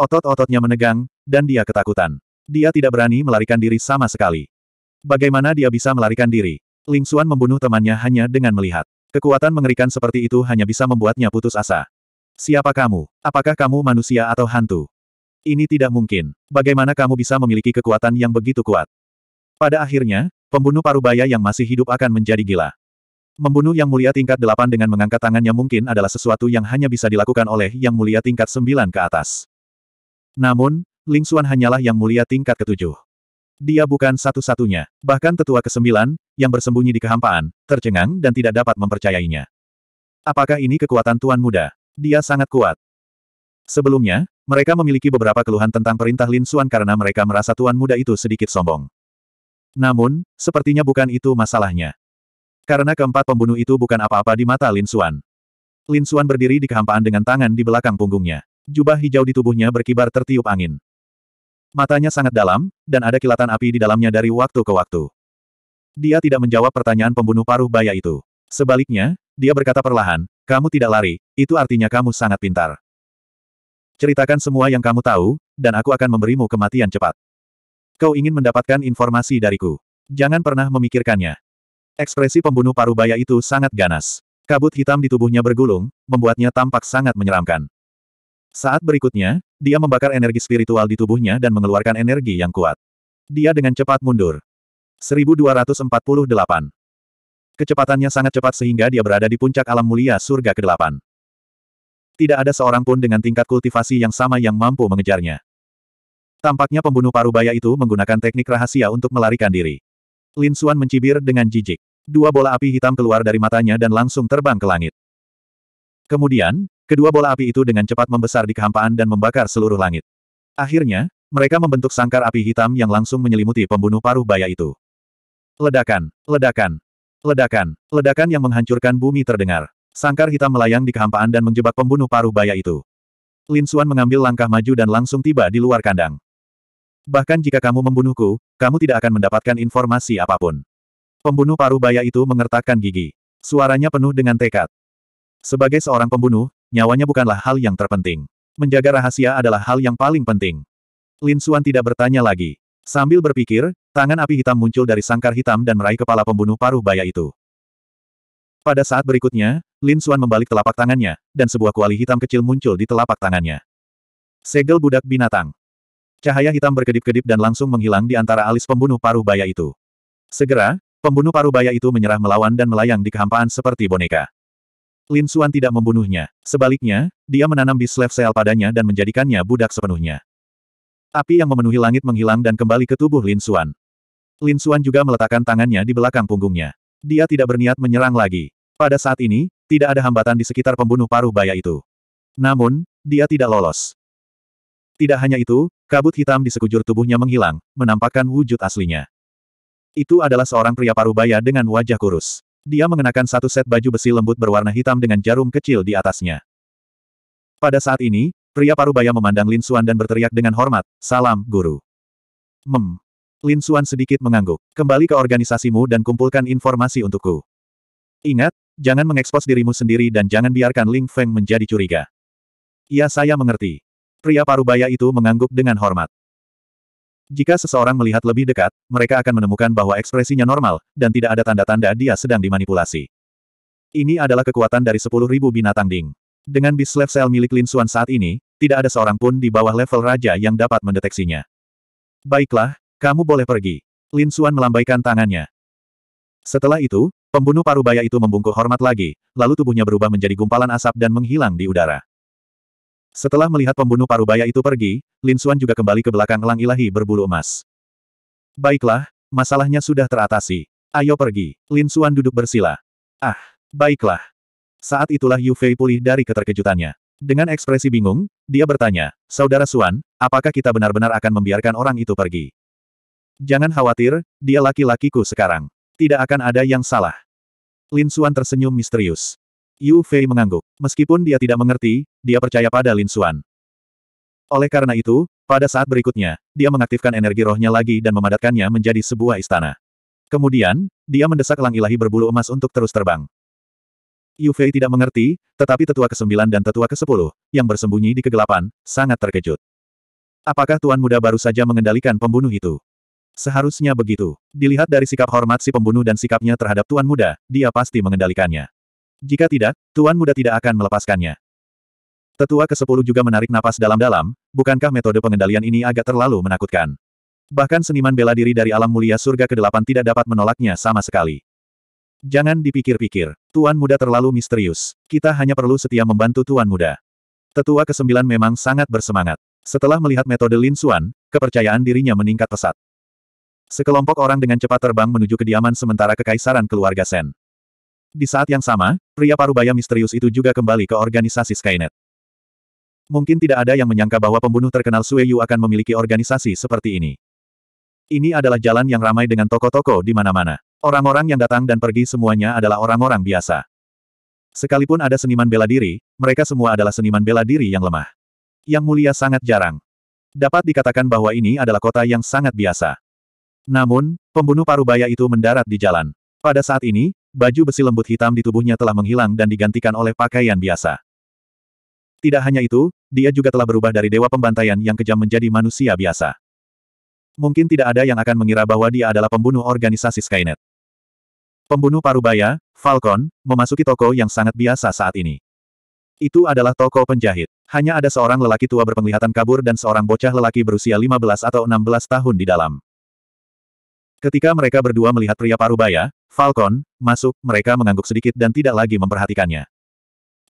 Otot-ototnya menegang, dan dia ketakutan. Dia tidak berani melarikan diri sama sekali. Bagaimana dia bisa melarikan diri? Ling Xuan membunuh temannya hanya dengan melihat. Kekuatan mengerikan seperti itu hanya bisa membuatnya putus asa. Siapa kamu? Apakah kamu manusia atau hantu? Ini tidak mungkin. Bagaimana kamu bisa memiliki kekuatan yang begitu kuat? Pada akhirnya, pembunuh parubaya yang masih hidup akan menjadi gila. Membunuh yang mulia tingkat 8 dengan mengangkat tangannya mungkin adalah sesuatu yang hanya bisa dilakukan oleh yang mulia tingkat 9 ke atas. Namun, Ling Xuan hanyalah yang mulia tingkat ketujuh. Dia bukan satu-satunya. Bahkan tetua kesembilan, yang bersembunyi di kehampaan, tercengang dan tidak dapat mempercayainya. Apakah ini kekuatan Tuan Muda? Dia sangat kuat. Sebelumnya, mereka memiliki beberapa keluhan tentang perintah Lin Xuan karena mereka merasa Tuan Muda itu sedikit sombong. Namun, sepertinya bukan itu masalahnya. Karena keempat pembunuh itu bukan apa-apa di mata Lin Xuan. Lin Xuan berdiri di kehampaan dengan tangan di belakang punggungnya. Jubah hijau di tubuhnya berkibar tertiup angin. Matanya sangat dalam, dan ada kilatan api di dalamnya dari waktu ke waktu. Dia tidak menjawab pertanyaan pembunuh paruh baya itu. Sebaliknya, dia berkata perlahan, kamu tidak lari, itu artinya kamu sangat pintar. Ceritakan semua yang kamu tahu, dan aku akan memberimu kematian cepat. Kau ingin mendapatkan informasi dariku. Jangan pernah memikirkannya. Ekspresi pembunuh paruh baya itu sangat ganas. Kabut hitam di tubuhnya bergulung, membuatnya tampak sangat menyeramkan. Saat berikutnya, dia membakar energi spiritual di tubuhnya dan mengeluarkan energi yang kuat. Dia dengan cepat mundur. 1248. Kecepatannya sangat cepat sehingga dia berada di puncak alam mulia surga ke-8. Tidak ada seorang pun dengan tingkat kultivasi yang sama yang mampu mengejarnya. Tampaknya pembunuh parubaya itu menggunakan teknik rahasia untuk melarikan diri. Lin Xuan mencibir dengan jijik. Dua bola api hitam keluar dari matanya dan langsung terbang ke langit. Kemudian, Kedua bola api itu dengan cepat membesar di kehampaan dan membakar seluruh langit. Akhirnya, mereka membentuk sangkar api hitam yang langsung menyelimuti pembunuh paruh baya itu. Ledakan, ledakan, ledakan, ledakan yang menghancurkan bumi terdengar. Sangkar hitam melayang di kehampaan dan menjebak pembunuh paruh baya itu. Lin Xuan mengambil langkah maju dan langsung tiba di luar kandang. Bahkan jika kamu membunuhku, kamu tidak akan mendapatkan informasi apapun. Pembunuh paruh baya itu mengertakkan gigi. Suaranya penuh dengan tekad. Sebagai seorang pembunuh, nyawanya bukanlah hal yang terpenting. Menjaga rahasia adalah hal yang paling penting. Lin Xuan tidak bertanya lagi. Sambil berpikir, tangan api hitam muncul dari sangkar hitam dan meraih kepala pembunuh paruh baya itu. Pada saat berikutnya, Lin Xuan membalik telapak tangannya, dan sebuah kuali hitam kecil muncul di telapak tangannya. Segel budak binatang. Cahaya hitam berkedip-kedip dan langsung menghilang di antara alis pembunuh paruh baya itu. Segera, pembunuh paruh baya itu menyerah melawan dan melayang di kehampaan seperti boneka. Lin Xuan tidak membunuhnya. Sebaliknya, dia menanam Bislev sel padanya dan menjadikannya budak sepenuhnya. Api yang memenuhi langit menghilang dan kembali ke tubuh Lin Xuan. Lin Xuan juga meletakkan tangannya di belakang punggungnya. Dia tidak berniat menyerang lagi. Pada saat ini, tidak ada hambatan di sekitar pembunuh paruh baya itu. Namun, dia tidak lolos. Tidak hanya itu, kabut hitam di sekujur tubuhnya menghilang, menampakkan wujud aslinya. Itu adalah seorang pria paruh baya dengan wajah kurus. Dia mengenakan satu set baju besi lembut berwarna hitam dengan jarum kecil di atasnya. Pada saat ini, pria parubaya memandang Lin Xuan dan berteriak dengan hormat, Salam, Guru. Mem. Lin Xuan sedikit mengangguk. Kembali ke organisasimu dan kumpulkan informasi untukku. Ingat, jangan mengekspos dirimu sendiri dan jangan biarkan Ling Feng menjadi curiga. Ya, saya mengerti. Pria parubaya itu mengangguk dengan hormat. Jika seseorang melihat lebih dekat, mereka akan menemukan bahwa ekspresinya normal, dan tidak ada tanda-tanda dia sedang dimanipulasi. Ini adalah kekuatan dari 10.000 binatang ding. Dengan bislev sel milik Lin Xuan saat ini, tidak ada seorang pun di bawah level raja yang dapat mendeteksinya. Baiklah, kamu boleh pergi. Lin Xuan melambaikan tangannya. Setelah itu, pembunuh parubaya itu membungkuk hormat lagi, lalu tubuhnya berubah menjadi gumpalan asap dan menghilang di udara. Setelah melihat pembunuh parubaya itu pergi, Lin Xuan juga kembali ke belakang elang ilahi berbulu emas. Baiklah, masalahnya sudah teratasi. Ayo pergi. Lin Xuan duduk bersila. Ah, baiklah. Saat itulah Yu Fei pulih dari keterkejutannya. Dengan ekspresi bingung, dia bertanya, Saudara Xuan, apakah kita benar-benar akan membiarkan orang itu pergi? Jangan khawatir, dia laki-lakiku sekarang. Tidak akan ada yang salah. Lin Xuan tersenyum misterius. Yu Fei mengangguk. Meskipun dia tidak mengerti, dia percaya pada Lin Xuan. Oleh karena itu, pada saat berikutnya, dia mengaktifkan energi rohnya lagi dan memadatkannya menjadi sebuah istana. Kemudian, dia mendesak elang ilahi berbulu emas untuk terus terbang. Yu Fei tidak mengerti, tetapi tetua ke-9 dan tetua ke-10, yang bersembunyi di kegelapan, sangat terkejut. Apakah Tuan Muda baru saja mengendalikan pembunuh itu? Seharusnya begitu. Dilihat dari sikap hormat si pembunuh dan sikapnya terhadap Tuan Muda, dia pasti mengendalikannya. Jika tidak, Tuan Muda tidak akan melepaskannya. Tetua ke-10 juga menarik napas dalam-dalam, bukankah metode pengendalian ini agak terlalu menakutkan? Bahkan seniman bela diri dari alam mulia surga ke-8 tidak dapat menolaknya sama sekali. Jangan dipikir-pikir, Tuan Muda terlalu misterius. Kita hanya perlu setia membantu Tuan Muda. Tetua ke-9 memang sangat bersemangat. Setelah melihat metode Lin Xuan, kepercayaan dirinya meningkat pesat. Sekelompok orang dengan cepat terbang menuju kediaman sementara kekaisaran keluarga Sen. Di saat yang sama, pria parubaya misterius itu juga kembali ke organisasi Skynet. Mungkin tidak ada yang menyangka bahwa pembunuh terkenal Sue Yu akan memiliki organisasi seperti ini. Ini adalah jalan yang ramai dengan toko-toko di mana-mana. Orang-orang yang datang dan pergi semuanya adalah orang-orang biasa. Sekalipun ada seniman bela diri, mereka semua adalah seniman bela diri yang lemah. Yang mulia sangat jarang. Dapat dikatakan bahwa ini adalah kota yang sangat biasa. Namun, pembunuh parubaya itu mendarat di jalan. Pada saat ini, baju besi lembut hitam di tubuhnya telah menghilang dan digantikan oleh pakaian biasa. Tidak hanya itu, dia juga telah berubah dari dewa pembantaian yang kejam menjadi manusia biasa. Mungkin tidak ada yang akan mengira bahwa dia adalah pembunuh organisasi Skynet. Pembunuh Parubaya, Falcon, memasuki toko yang sangat biasa saat ini. Itu adalah toko penjahit. Hanya ada seorang lelaki tua berpenglihatan kabur dan seorang bocah lelaki berusia 15 atau 16 tahun di dalam. Ketika mereka berdua melihat pria parubaya, Falcon, masuk, mereka mengangguk sedikit dan tidak lagi memperhatikannya.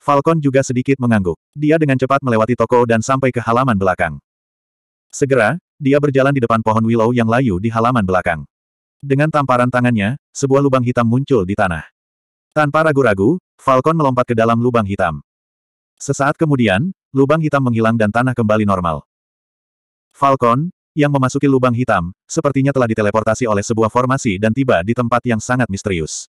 Falcon juga sedikit mengangguk. Dia dengan cepat melewati toko dan sampai ke halaman belakang. Segera, dia berjalan di depan pohon willow yang layu di halaman belakang. Dengan tamparan tangannya, sebuah lubang hitam muncul di tanah. Tanpa ragu-ragu, Falcon melompat ke dalam lubang hitam. Sesaat kemudian, lubang hitam menghilang dan tanah kembali normal. Falcon, yang memasuki lubang hitam, sepertinya telah diteleportasi oleh sebuah formasi dan tiba di tempat yang sangat misterius.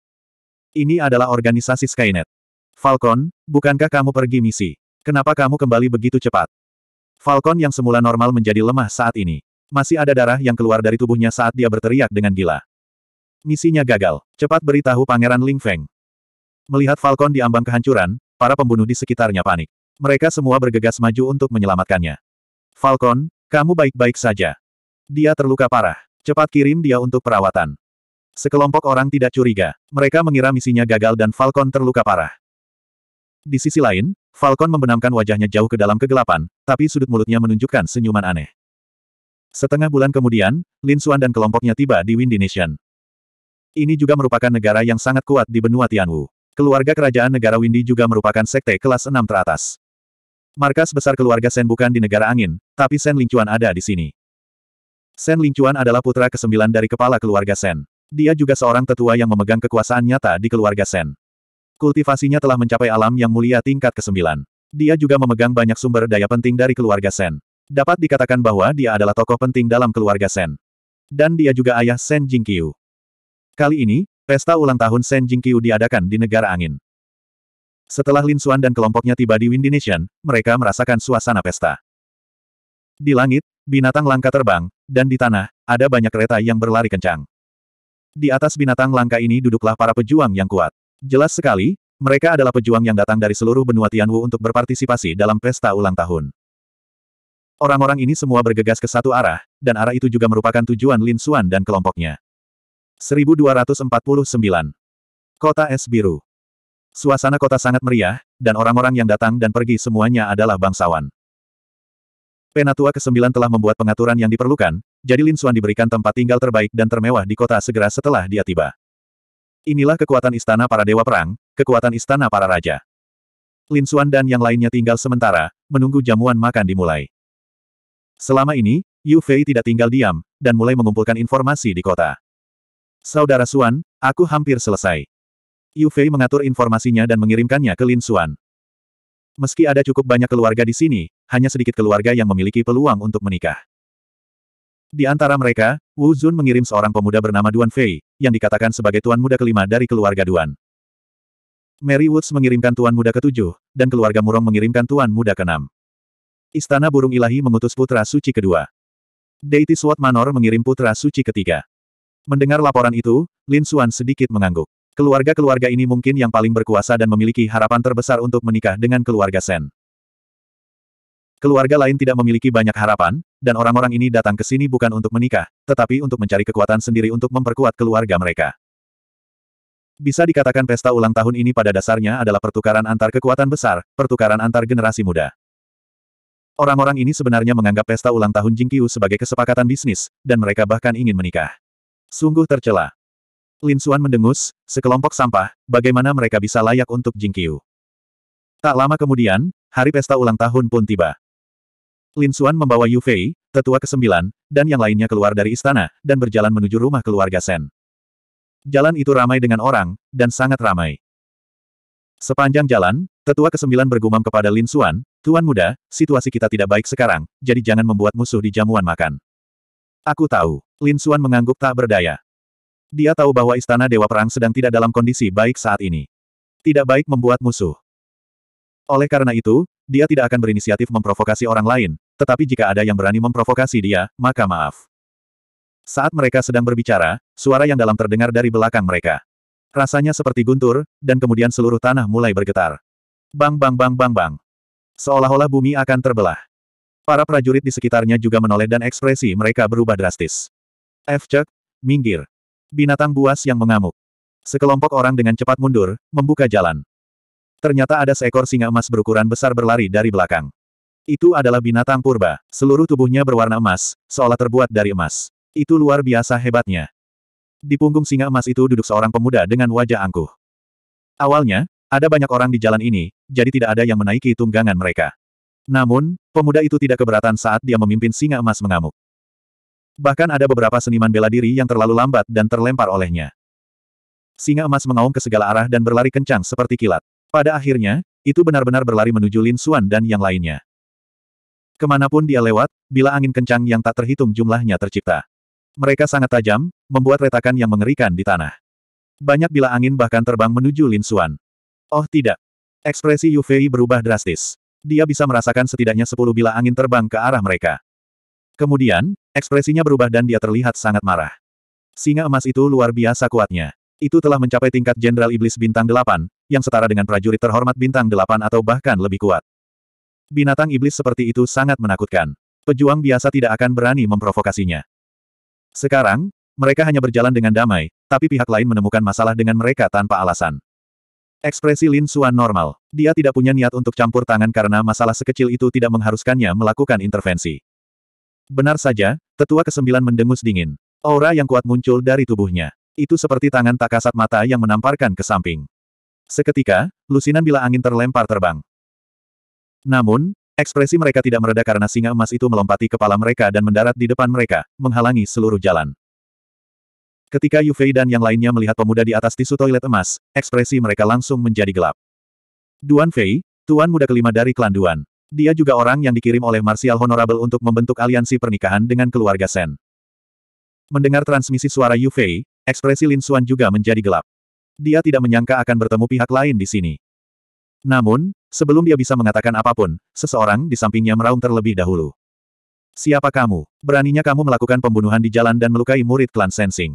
Ini adalah organisasi Skynet. Falcon, bukankah kamu pergi misi? Kenapa kamu kembali begitu cepat? Falcon yang semula normal menjadi lemah saat ini. Masih ada darah yang keluar dari tubuhnya saat dia berteriak dengan gila. Misinya gagal. Cepat beritahu Pangeran Ling Feng. Melihat Falcon di ambang kehancuran, para pembunuh di sekitarnya panik. Mereka semua bergegas maju untuk menyelamatkannya. Falcon, kamu baik-baik saja. Dia terluka parah. Cepat kirim dia untuk perawatan. Sekelompok orang tidak curiga. Mereka mengira misinya gagal dan Falcon terluka parah. Di sisi lain, Falcon membenamkan wajahnya jauh ke dalam kegelapan, tapi sudut mulutnya menunjukkan senyuman aneh. Setengah bulan kemudian, Lin Xuan dan kelompoknya tiba di Windy Nation. Ini juga merupakan negara yang sangat kuat di benua Tianwu. Keluarga kerajaan negara Windy juga merupakan sekte kelas 6 teratas. Markas besar keluarga Sen bukan di negara angin, tapi Sen Lingcuan ada di sini. Sen Lingcuan adalah putra kesembilan dari kepala keluarga Sen. Dia juga seorang tetua yang memegang kekuasaan nyata di keluarga Sen. Kultivasinya telah mencapai alam yang mulia tingkat kesembilan. Dia juga memegang banyak sumber daya penting dari keluarga Sen. Dapat dikatakan bahwa dia adalah tokoh penting dalam keluarga Sen. Dan dia juga ayah Sen Jingqiu. Kali ini, pesta ulang tahun Sen Jingqiu diadakan di negara angin. Setelah Lin Xuan dan kelompoknya tiba di Windy Nation, mereka merasakan suasana pesta. Di langit, binatang langka terbang, dan di tanah, ada banyak kereta yang berlari kencang. Di atas binatang langka ini duduklah para pejuang yang kuat. Jelas sekali, mereka adalah pejuang yang datang dari seluruh benua Tianwu untuk berpartisipasi dalam pesta ulang tahun. Orang-orang ini semua bergegas ke satu arah, dan arah itu juga merupakan tujuan Lin Xuan dan kelompoknya. 1249 Kota Es Biru Suasana kota sangat meriah, dan orang-orang yang datang dan pergi semuanya adalah bangsawan. Penatua ke-9 telah membuat pengaturan yang diperlukan, jadi Lin Xuan diberikan tempat tinggal terbaik dan termewah di kota segera setelah dia tiba. Inilah kekuatan istana para dewa perang, kekuatan istana para raja. Lin Xuan dan yang lainnya tinggal sementara, menunggu jamuan makan dimulai. Selama ini, Yu Fei tidak tinggal diam, dan mulai mengumpulkan informasi di kota. Saudara Xuan, aku hampir selesai. Yu Fei mengatur informasinya dan mengirimkannya ke Lin Xuan. Meski ada cukup banyak keluarga di sini, hanya sedikit keluarga yang memiliki peluang untuk menikah. Di antara mereka, Wu Zun mengirim seorang pemuda bernama Duan Fei, yang dikatakan sebagai tuan muda kelima dari keluarga Duan. Mary Woods mengirimkan tuan muda ketujuh, dan keluarga Murong mengirimkan tuan muda keenam. Istana Burung Ilahi mengutus putra suci kedua. Deity Swat Manor mengirim putra suci ketiga. Mendengar laporan itu, Lin Xuan sedikit mengangguk. Keluarga-keluarga ini mungkin yang paling berkuasa dan memiliki harapan terbesar untuk menikah dengan keluarga Sen. Keluarga lain tidak memiliki banyak harapan, dan orang-orang ini datang ke sini bukan untuk menikah, tetapi untuk mencari kekuatan sendiri untuk memperkuat keluarga mereka. Bisa dikatakan pesta ulang tahun ini pada dasarnya adalah pertukaran antar kekuatan besar, pertukaran antar generasi muda. Orang-orang ini sebenarnya menganggap pesta ulang tahun Jingqiu sebagai kesepakatan bisnis, dan mereka bahkan ingin menikah. Sungguh tercela. Lin Xuan mendengus, sekelompok sampah, bagaimana mereka bisa layak untuk Jingqiu. Tak lama kemudian, hari pesta ulang tahun pun tiba. Lin Xuan membawa Yu Fei, tetua kesembilan, dan yang lainnya keluar dari istana, dan berjalan menuju rumah keluarga Sen. Jalan itu ramai dengan orang, dan sangat ramai. Sepanjang jalan, tetua kesembilan bergumam kepada Lin Xuan, Tuan muda, situasi kita tidak baik sekarang, jadi jangan membuat musuh di jamuan makan. Aku tahu. Lin Xuan mengangguk tak berdaya. Dia tahu bahwa istana Dewa Perang sedang tidak dalam kondisi baik saat ini. Tidak baik membuat musuh. Oleh karena itu, dia tidak akan berinisiatif memprovokasi orang lain, tetapi jika ada yang berani memprovokasi dia, maka maaf. Saat mereka sedang berbicara, suara yang dalam terdengar dari belakang mereka. Rasanya seperti guntur, dan kemudian seluruh tanah mulai bergetar. Bang bang bang bang bang. Seolah-olah bumi akan terbelah. Para prajurit di sekitarnya juga menoleh dan ekspresi mereka berubah drastis. F. Cek, minggir. Binatang buas yang mengamuk. Sekelompok orang dengan cepat mundur, membuka jalan. Ternyata ada seekor singa emas berukuran besar berlari dari belakang. Itu adalah binatang purba, seluruh tubuhnya berwarna emas, seolah terbuat dari emas. Itu luar biasa hebatnya. Di punggung singa emas itu duduk seorang pemuda dengan wajah angkuh. Awalnya, ada banyak orang di jalan ini, jadi tidak ada yang menaiki tunggangan mereka. Namun, pemuda itu tidak keberatan saat dia memimpin singa emas mengamuk. Bahkan ada beberapa seniman bela diri yang terlalu lambat dan terlempar olehnya. Singa emas mengaum ke segala arah dan berlari kencang seperti kilat. Pada akhirnya, itu benar-benar berlari menuju Lin Xuan dan yang lainnya. Kemanapun dia lewat, bila angin kencang yang tak terhitung jumlahnya tercipta. Mereka sangat tajam, membuat retakan yang mengerikan di tanah. Banyak bila angin bahkan terbang menuju Lin Xuan. Oh tidak. Ekspresi Yu Fei berubah drastis. Dia bisa merasakan setidaknya sepuluh bila angin terbang ke arah mereka. Kemudian, ekspresinya berubah dan dia terlihat sangat marah. Singa emas itu luar biasa kuatnya. Itu telah mencapai tingkat Jenderal Iblis Bintang 8, yang setara dengan prajurit terhormat Bintang 8 atau bahkan lebih kuat. Binatang iblis seperti itu sangat menakutkan. Pejuang biasa tidak akan berani memprovokasinya. Sekarang, mereka hanya berjalan dengan damai, tapi pihak lain menemukan masalah dengan mereka tanpa alasan. Ekspresi Lin Xuan normal. Dia tidak punya niat untuk campur tangan karena masalah sekecil itu tidak mengharuskannya melakukan intervensi. Benar saja, tetua kesembilan mendengus dingin. Aura yang kuat muncul dari tubuhnya. Itu seperti tangan tak kasat mata yang menamparkan ke samping. Seketika, lusinan bila angin terlempar terbang. Namun, ekspresi mereka tidak mereda karena singa emas itu melompati kepala mereka dan mendarat di depan mereka, menghalangi seluruh jalan. Ketika Yufei dan yang lainnya melihat pemuda di atas tisu toilet emas, ekspresi mereka langsung menjadi gelap. Duan Fei, tuan muda kelima dari klan Duan, dia juga orang yang dikirim oleh Martial Honorable untuk membentuk aliansi pernikahan dengan keluarga Sen. Mendengar transmisi suara Yu Fei, ekspresi Lin Xuan juga menjadi gelap. Dia tidak menyangka akan bertemu pihak lain di sini. Namun, sebelum dia bisa mengatakan apapun, seseorang di sampingnya meraung terlebih dahulu. Siapa kamu? Beraninya kamu melakukan pembunuhan di jalan dan melukai murid klan Sensing.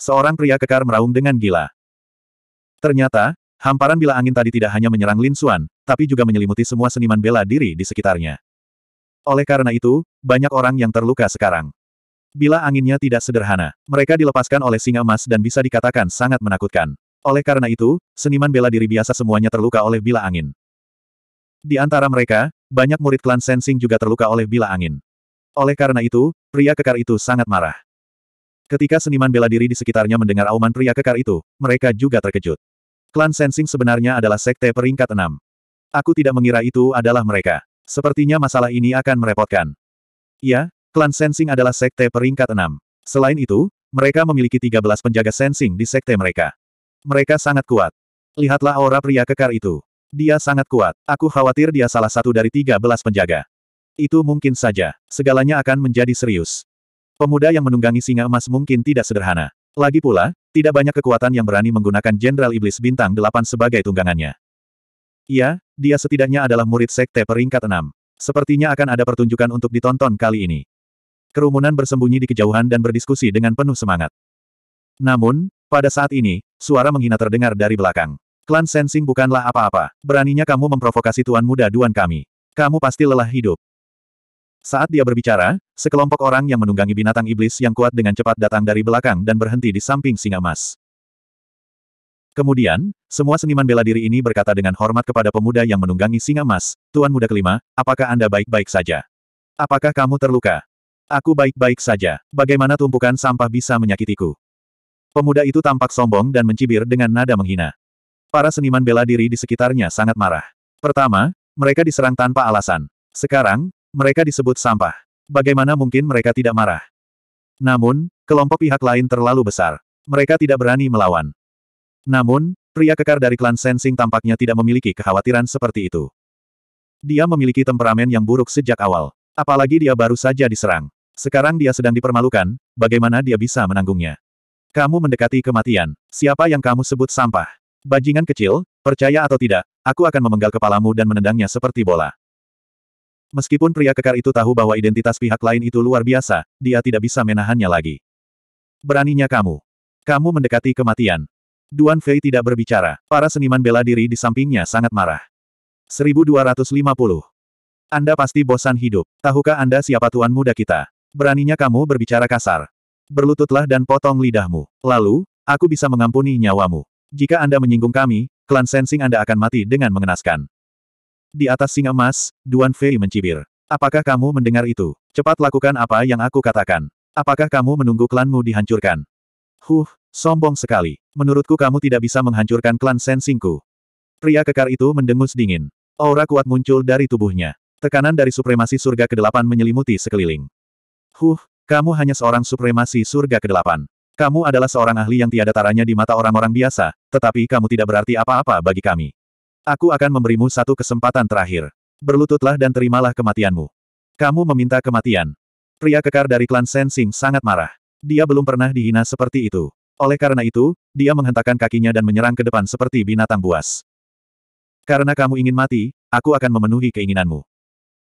Seorang pria kekar meraung dengan gila. Ternyata, Hamparan bila angin tadi tidak hanya menyerang Lin Xuan, tapi juga menyelimuti semua seniman bela diri di sekitarnya. Oleh karena itu, banyak orang yang terluka sekarang. Bila anginnya tidak sederhana, mereka dilepaskan oleh singa emas dan bisa dikatakan sangat menakutkan. Oleh karena itu, seniman bela diri biasa semuanya terluka oleh bila angin. Di antara mereka, banyak murid klan Sensing juga terluka oleh bila angin. Oleh karena itu, pria kekar itu sangat marah. Ketika seniman bela diri di sekitarnya mendengar auman pria kekar itu, mereka juga terkejut. Klan Sensing sebenarnya adalah sekte peringkat enam. Aku tidak mengira itu adalah mereka. Sepertinya masalah ini akan merepotkan. Ya, klan Sensing adalah sekte peringkat enam. Selain itu, mereka memiliki 13 penjaga Sensing di sekte mereka. Mereka sangat kuat. Lihatlah aura pria kekar itu. Dia sangat kuat. Aku khawatir dia salah satu dari 13 penjaga. Itu mungkin saja. Segalanya akan menjadi serius. Pemuda yang menunggangi singa emas mungkin tidak sederhana. Lagi pula, tidak banyak kekuatan yang berani menggunakan Jenderal Iblis Bintang 8 sebagai tunggangannya. Iya, dia setidaknya adalah murid sekte peringkat 6. Sepertinya akan ada pertunjukan untuk ditonton kali ini. Kerumunan bersembunyi di kejauhan dan berdiskusi dengan penuh semangat. Namun, pada saat ini, suara menghina terdengar dari belakang. Klan Sensing bukanlah apa-apa. Beraninya kamu memprovokasi tuan muda duan kami. Kamu pasti lelah hidup. Saat dia berbicara, sekelompok orang yang menunggangi binatang iblis yang kuat dengan cepat datang dari belakang dan berhenti di samping singa emas. Kemudian, semua seniman bela diri ini berkata dengan hormat kepada pemuda yang menunggangi singa emas, Tuan Muda Kelima, apakah Anda baik-baik saja? Apakah kamu terluka? Aku baik-baik saja. Bagaimana tumpukan sampah bisa menyakitiku? Pemuda itu tampak sombong dan mencibir dengan nada menghina. Para seniman bela diri di sekitarnya sangat marah. Pertama, mereka diserang tanpa alasan. Sekarang, mereka disebut sampah. Bagaimana mungkin mereka tidak marah? Namun, kelompok pihak lain terlalu besar. Mereka tidak berani melawan. Namun, pria kekar dari klan Sensing tampaknya tidak memiliki kekhawatiran seperti itu. Dia memiliki temperamen yang buruk sejak awal. Apalagi dia baru saja diserang. Sekarang dia sedang dipermalukan, bagaimana dia bisa menanggungnya? Kamu mendekati kematian. Siapa yang kamu sebut sampah? Bajingan kecil, percaya atau tidak, aku akan memenggal kepalamu dan menendangnya seperti bola. Meskipun pria kekar itu tahu bahwa identitas pihak lain itu luar biasa, dia tidak bisa menahannya lagi. Beraninya kamu. Kamu mendekati kematian. Duan Fei tidak berbicara. Para seniman bela diri di sampingnya sangat marah. 1250. Anda pasti bosan hidup. Tahukah Anda siapa tuan muda kita? Beraninya kamu berbicara kasar. Berlututlah dan potong lidahmu. Lalu, aku bisa mengampuni nyawamu. Jika Anda menyinggung kami, klan sensing Anda akan mati dengan mengenaskan. Di atas singa emas, Duan Fei mencibir. Apakah kamu mendengar itu? Cepat lakukan apa yang aku katakan. Apakah kamu menunggu klanmu dihancurkan? Huh, sombong sekali. Menurutku kamu tidak bisa menghancurkan klan Sensingku. Pria kekar itu mendengus dingin. Aura kuat muncul dari tubuhnya. Tekanan dari supremasi surga ke-8 menyelimuti sekeliling. Huh, kamu hanya seorang supremasi surga ke-8. Kamu adalah seorang ahli yang tiada taranya di mata orang-orang biasa, tetapi kamu tidak berarti apa-apa bagi kami. Aku akan memberimu satu kesempatan terakhir. Berlututlah dan terimalah kematianmu. Kamu meminta kematian. Pria kekar dari klan Sensing sangat marah. Dia belum pernah dihina seperti itu. Oleh karena itu, dia menghentakkan kakinya dan menyerang ke depan seperti binatang buas. Karena kamu ingin mati, aku akan memenuhi keinginanmu.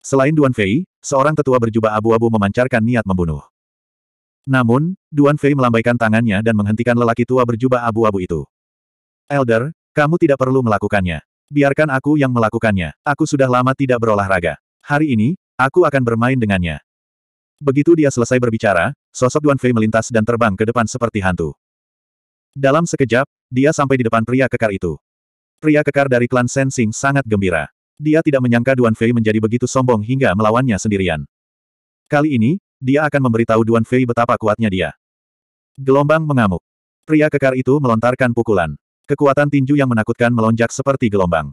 Selain Duan Fei, seorang tetua berjubah abu-abu memancarkan niat membunuh. Namun, Duan Fei melambaikan tangannya dan menghentikan lelaki tua berjubah abu-abu itu. Elder, kamu tidak perlu melakukannya. Biarkan aku yang melakukannya. Aku sudah lama tidak berolahraga. Hari ini, aku akan bermain dengannya. Begitu dia selesai berbicara, sosok Duan Fei melintas dan terbang ke depan seperti hantu. Dalam sekejap, dia sampai di depan pria kekar itu. Pria kekar dari klan Sensing sangat gembira. Dia tidak menyangka Duan Fei menjadi begitu sombong hingga melawannya sendirian. Kali ini, dia akan memberitahu Duan Fei betapa kuatnya dia. Gelombang mengamuk. Pria kekar itu melontarkan pukulan. Kekuatan tinju yang menakutkan melonjak seperti gelombang.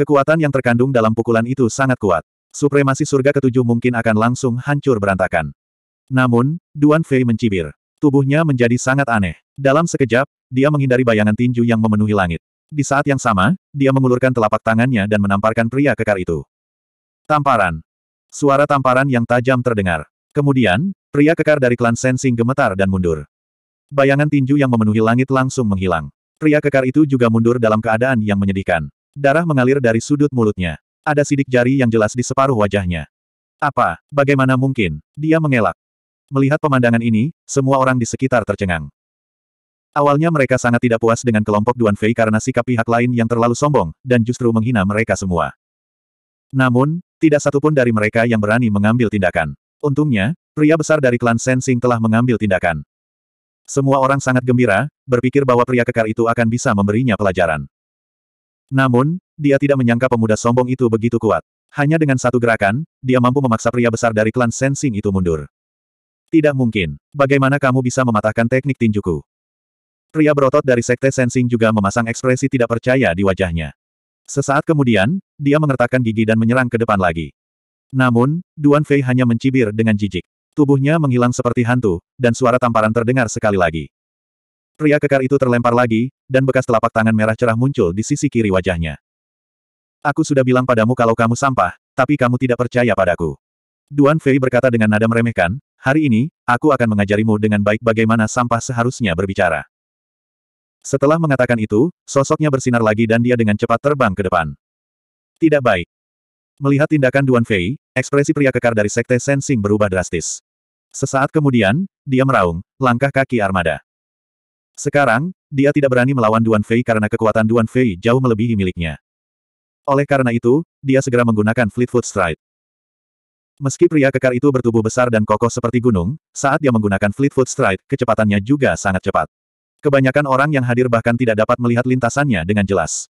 Kekuatan yang terkandung dalam pukulan itu sangat kuat. Supremasi surga ketujuh mungkin akan langsung hancur berantakan. Namun, Duan Fei mencibir. Tubuhnya menjadi sangat aneh. Dalam sekejap, dia menghindari bayangan tinju yang memenuhi langit. Di saat yang sama, dia mengulurkan telapak tangannya dan menamparkan pria kekar itu. Tamparan. Suara tamparan yang tajam terdengar. Kemudian, pria kekar dari klan Sensing gemetar dan mundur. Bayangan tinju yang memenuhi langit langsung menghilang. Pria kekar itu juga mundur dalam keadaan yang menyedihkan. Darah mengalir dari sudut mulutnya. Ada sidik jari yang jelas di separuh wajahnya. Apa? Bagaimana mungkin? Dia mengelak. Melihat pemandangan ini, semua orang di sekitar tercengang. Awalnya mereka sangat tidak puas dengan kelompok Duan Fei karena sikap pihak lain yang terlalu sombong, dan justru menghina mereka semua. Namun, tidak satupun dari mereka yang berani mengambil tindakan. Untungnya, pria besar dari klan Sensing telah mengambil tindakan. Semua orang sangat gembira, berpikir bahwa pria kekar itu akan bisa memberinya pelajaran. Namun, dia tidak menyangka pemuda sombong itu begitu kuat. Hanya dengan satu gerakan, dia mampu memaksa pria besar dari klan Sensing itu mundur. Tidak mungkin. Bagaimana kamu bisa mematahkan teknik tinjuku? Pria berotot dari sekte Sensing juga memasang ekspresi tidak percaya di wajahnya. Sesaat kemudian, dia mengertakkan gigi dan menyerang ke depan lagi. Namun, Duan Fei hanya mencibir dengan jijik. Tubuhnya menghilang seperti hantu, dan suara tamparan terdengar sekali lagi. Pria kekar itu terlempar lagi, dan bekas telapak tangan merah cerah muncul di sisi kiri wajahnya. Aku sudah bilang padamu kalau kamu sampah, tapi kamu tidak percaya padaku. Duan Fei berkata dengan nada meremehkan, hari ini, aku akan mengajarimu dengan baik bagaimana sampah seharusnya berbicara. Setelah mengatakan itu, sosoknya bersinar lagi dan dia dengan cepat terbang ke depan. Tidak baik. Melihat tindakan Duan Fei, ekspresi pria kekar dari Sekte Sensing berubah drastis. Sesaat kemudian, dia meraung, langkah kaki armada. Sekarang, dia tidak berani melawan Duan Fei karena kekuatan Duan Fei jauh melebihi miliknya. Oleh karena itu, dia segera menggunakan Fleetfoot Stride. Meski pria kekar itu bertubuh besar dan kokoh seperti gunung, saat dia menggunakan Fleetfoot Stride, kecepatannya juga sangat cepat. Kebanyakan orang yang hadir bahkan tidak dapat melihat lintasannya dengan jelas.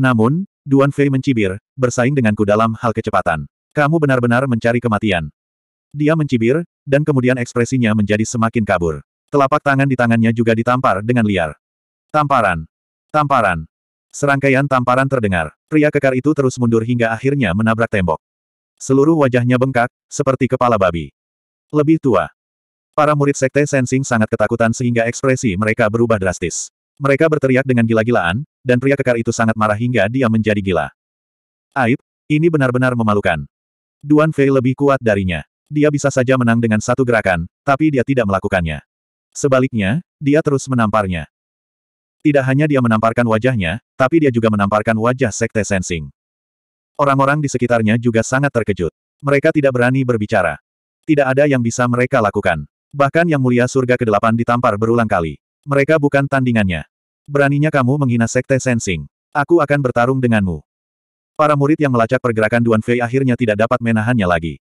Namun, Duan Fei mencibir, bersaing denganku dalam hal kecepatan. Kamu benar-benar mencari kematian. Dia mencibir, dan kemudian ekspresinya menjadi semakin kabur. Telapak tangan di tangannya juga ditampar dengan liar. Tamparan. Tamparan. Serangkaian tamparan terdengar. Pria kekar itu terus mundur hingga akhirnya menabrak tembok. Seluruh wajahnya bengkak, seperti kepala babi. Lebih tua. Para murid sekte sensing sangat ketakutan sehingga ekspresi mereka berubah drastis. Mereka berteriak dengan gila-gilaan, dan pria kekar itu sangat marah hingga dia menjadi gila. Aib, ini benar-benar memalukan. Duan Fei lebih kuat darinya dia bisa saja menang dengan satu gerakan, tapi dia tidak melakukannya. Sebaliknya, dia terus menamparnya. Tidak hanya dia menamparkan wajahnya, tapi dia juga menamparkan wajah Sekte Sensing. Orang-orang di sekitarnya juga sangat terkejut. Mereka tidak berani berbicara. Tidak ada yang bisa mereka lakukan. Bahkan Yang Mulia Surga ke-8 ditampar berulang kali. Mereka bukan tandingannya. Beraninya kamu menghina Sekte Sensing. Aku akan bertarung denganmu. Para murid yang melacak pergerakan Duan Fei akhirnya tidak dapat menahannya lagi.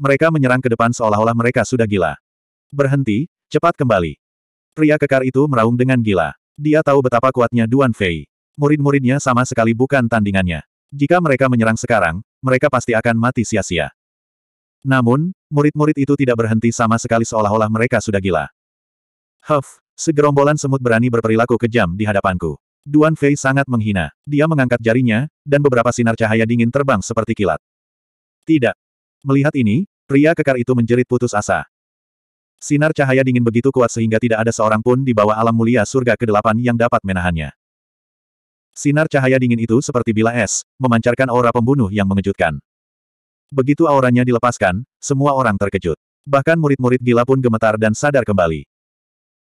Mereka menyerang ke depan seolah-olah mereka sudah gila. Berhenti, cepat kembali. Pria kekar itu meraung dengan gila. Dia tahu betapa kuatnya Duan Fei. Murid-muridnya sama sekali bukan tandingannya. Jika mereka menyerang sekarang, mereka pasti akan mati sia-sia. Namun, murid-murid itu tidak berhenti sama sekali seolah-olah mereka sudah gila. Huff, segerombolan semut berani berperilaku kejam di hadapanku. Duan Fei sangat menghina. Dia mengangkat jarinya, dan beberapa sinar cahaya dingin terbang seperti kilat. Tidak. Melihat ini, Pria kekar itu menjerit putus asa. Sinar cahaya dingin begitu kuat sehingga tidak ada seorang pun di bawah alam mulia surga kedelapan yang dapat menahannya. Sinar cahaya dingin itu seperti bila es, memancarkan aura pembunuh yang mengejutkan. Begitu auranya dilepaskan, semua orang terkejut. Bahkan murid-murid gila pun gemetar dan sadar kembali.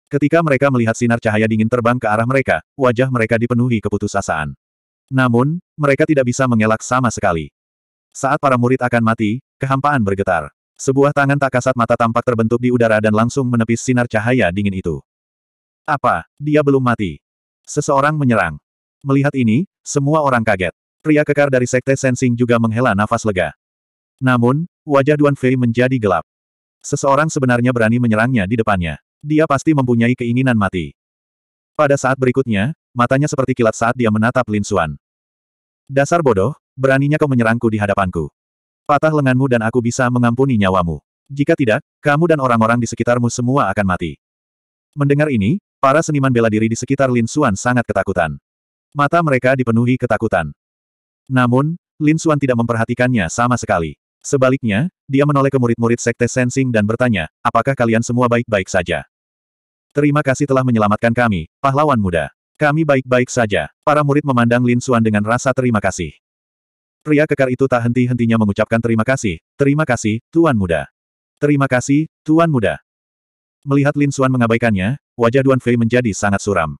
Ketika mereka melihat sinar cahaya dingin terbang ke arah mereka, wajah mereka dipenuhi keputusasaan. Namun, mereka tidak bisa mengelak sama sekali. Saat para murid akan mati, Kehampaan bergetar. Sebuah tangan tak kasat mata tampak terbentuk di udara dan langsung menepis sinar cahaya dingin itu. Apa? Dia belum mati. Seseorang menyerang. Melihat ini, semua orang kaget. Pria kekar dari Sekte Sensing juga menghela nafas lega. Namun, wajah Duan Fei menjadi gelap. Seseorang sebenarnya berani menyerangnya di depannya. Dia pasti mempunyai keinginan mati. Pada saat berikutnya, matanya seperti kilat saat dia menatap Lin Xuan. Dasar bodoh, beraninya kau menyerangku di hadapanku. Patah lenganmu dan aku bisa mengampuni nyawamu. Jika tidak, kamu dan orang-orang di sekitarmu semua akan mati. Mendengar ini, para seniman bela diri di sekitar Lin Xuan sangat ketakutan. Mata mereka dipenuhi ketakutan. Namun, Lin Xuan tidak memperhatikannya sama sekali. Sebaliknya, dia menoleh ke murid-murid Sekte Sensing dan bertanya, apakah kalian semua baik-baik saja? Terima kasih telah menyelamatkan kami, pahlawan muda. Kami baik-baik saja. Para murid memandang Lin Xuan dengan rasa terima kasih. Pria kekar itu tak henti-hentinya mengucapkan terima kasih, terima kasih, Tuan Muda. Terima kasih, Tuan Muda. Melihat Lin Xuan mengabaikannya, wajah Duan Fei menjadi sangat suram.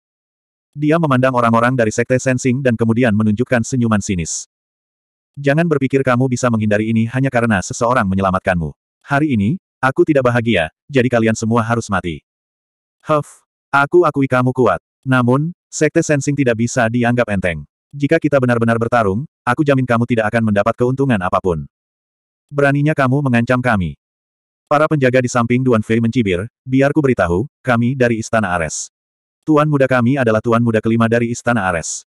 Dia memandang orang-orang dari Sekte Sensing dan kemudian menunjukkan senyuman sinis. Jangan berpikir kamu bisa menghindari ini hanya karena seseorang menyelamatkanmu. Hari ini, aku tidak bahagia, jadi kalian semua harus mati. Huff, aku akui kamu kuat. Namun, Sekte Sensing tidak bisa dianggap enteng. Jika kita benar-benar bertarung, aku jamin kamu tidak akan mendapat keuntungan apapun. Beraninya kamu mengancam kami. Para penjaga di samping Duan Fei mencibir, biarku beritahu, kami dari Istana Ares. Tuan muda kami adalah tuan muda kelima dari Istana Ares.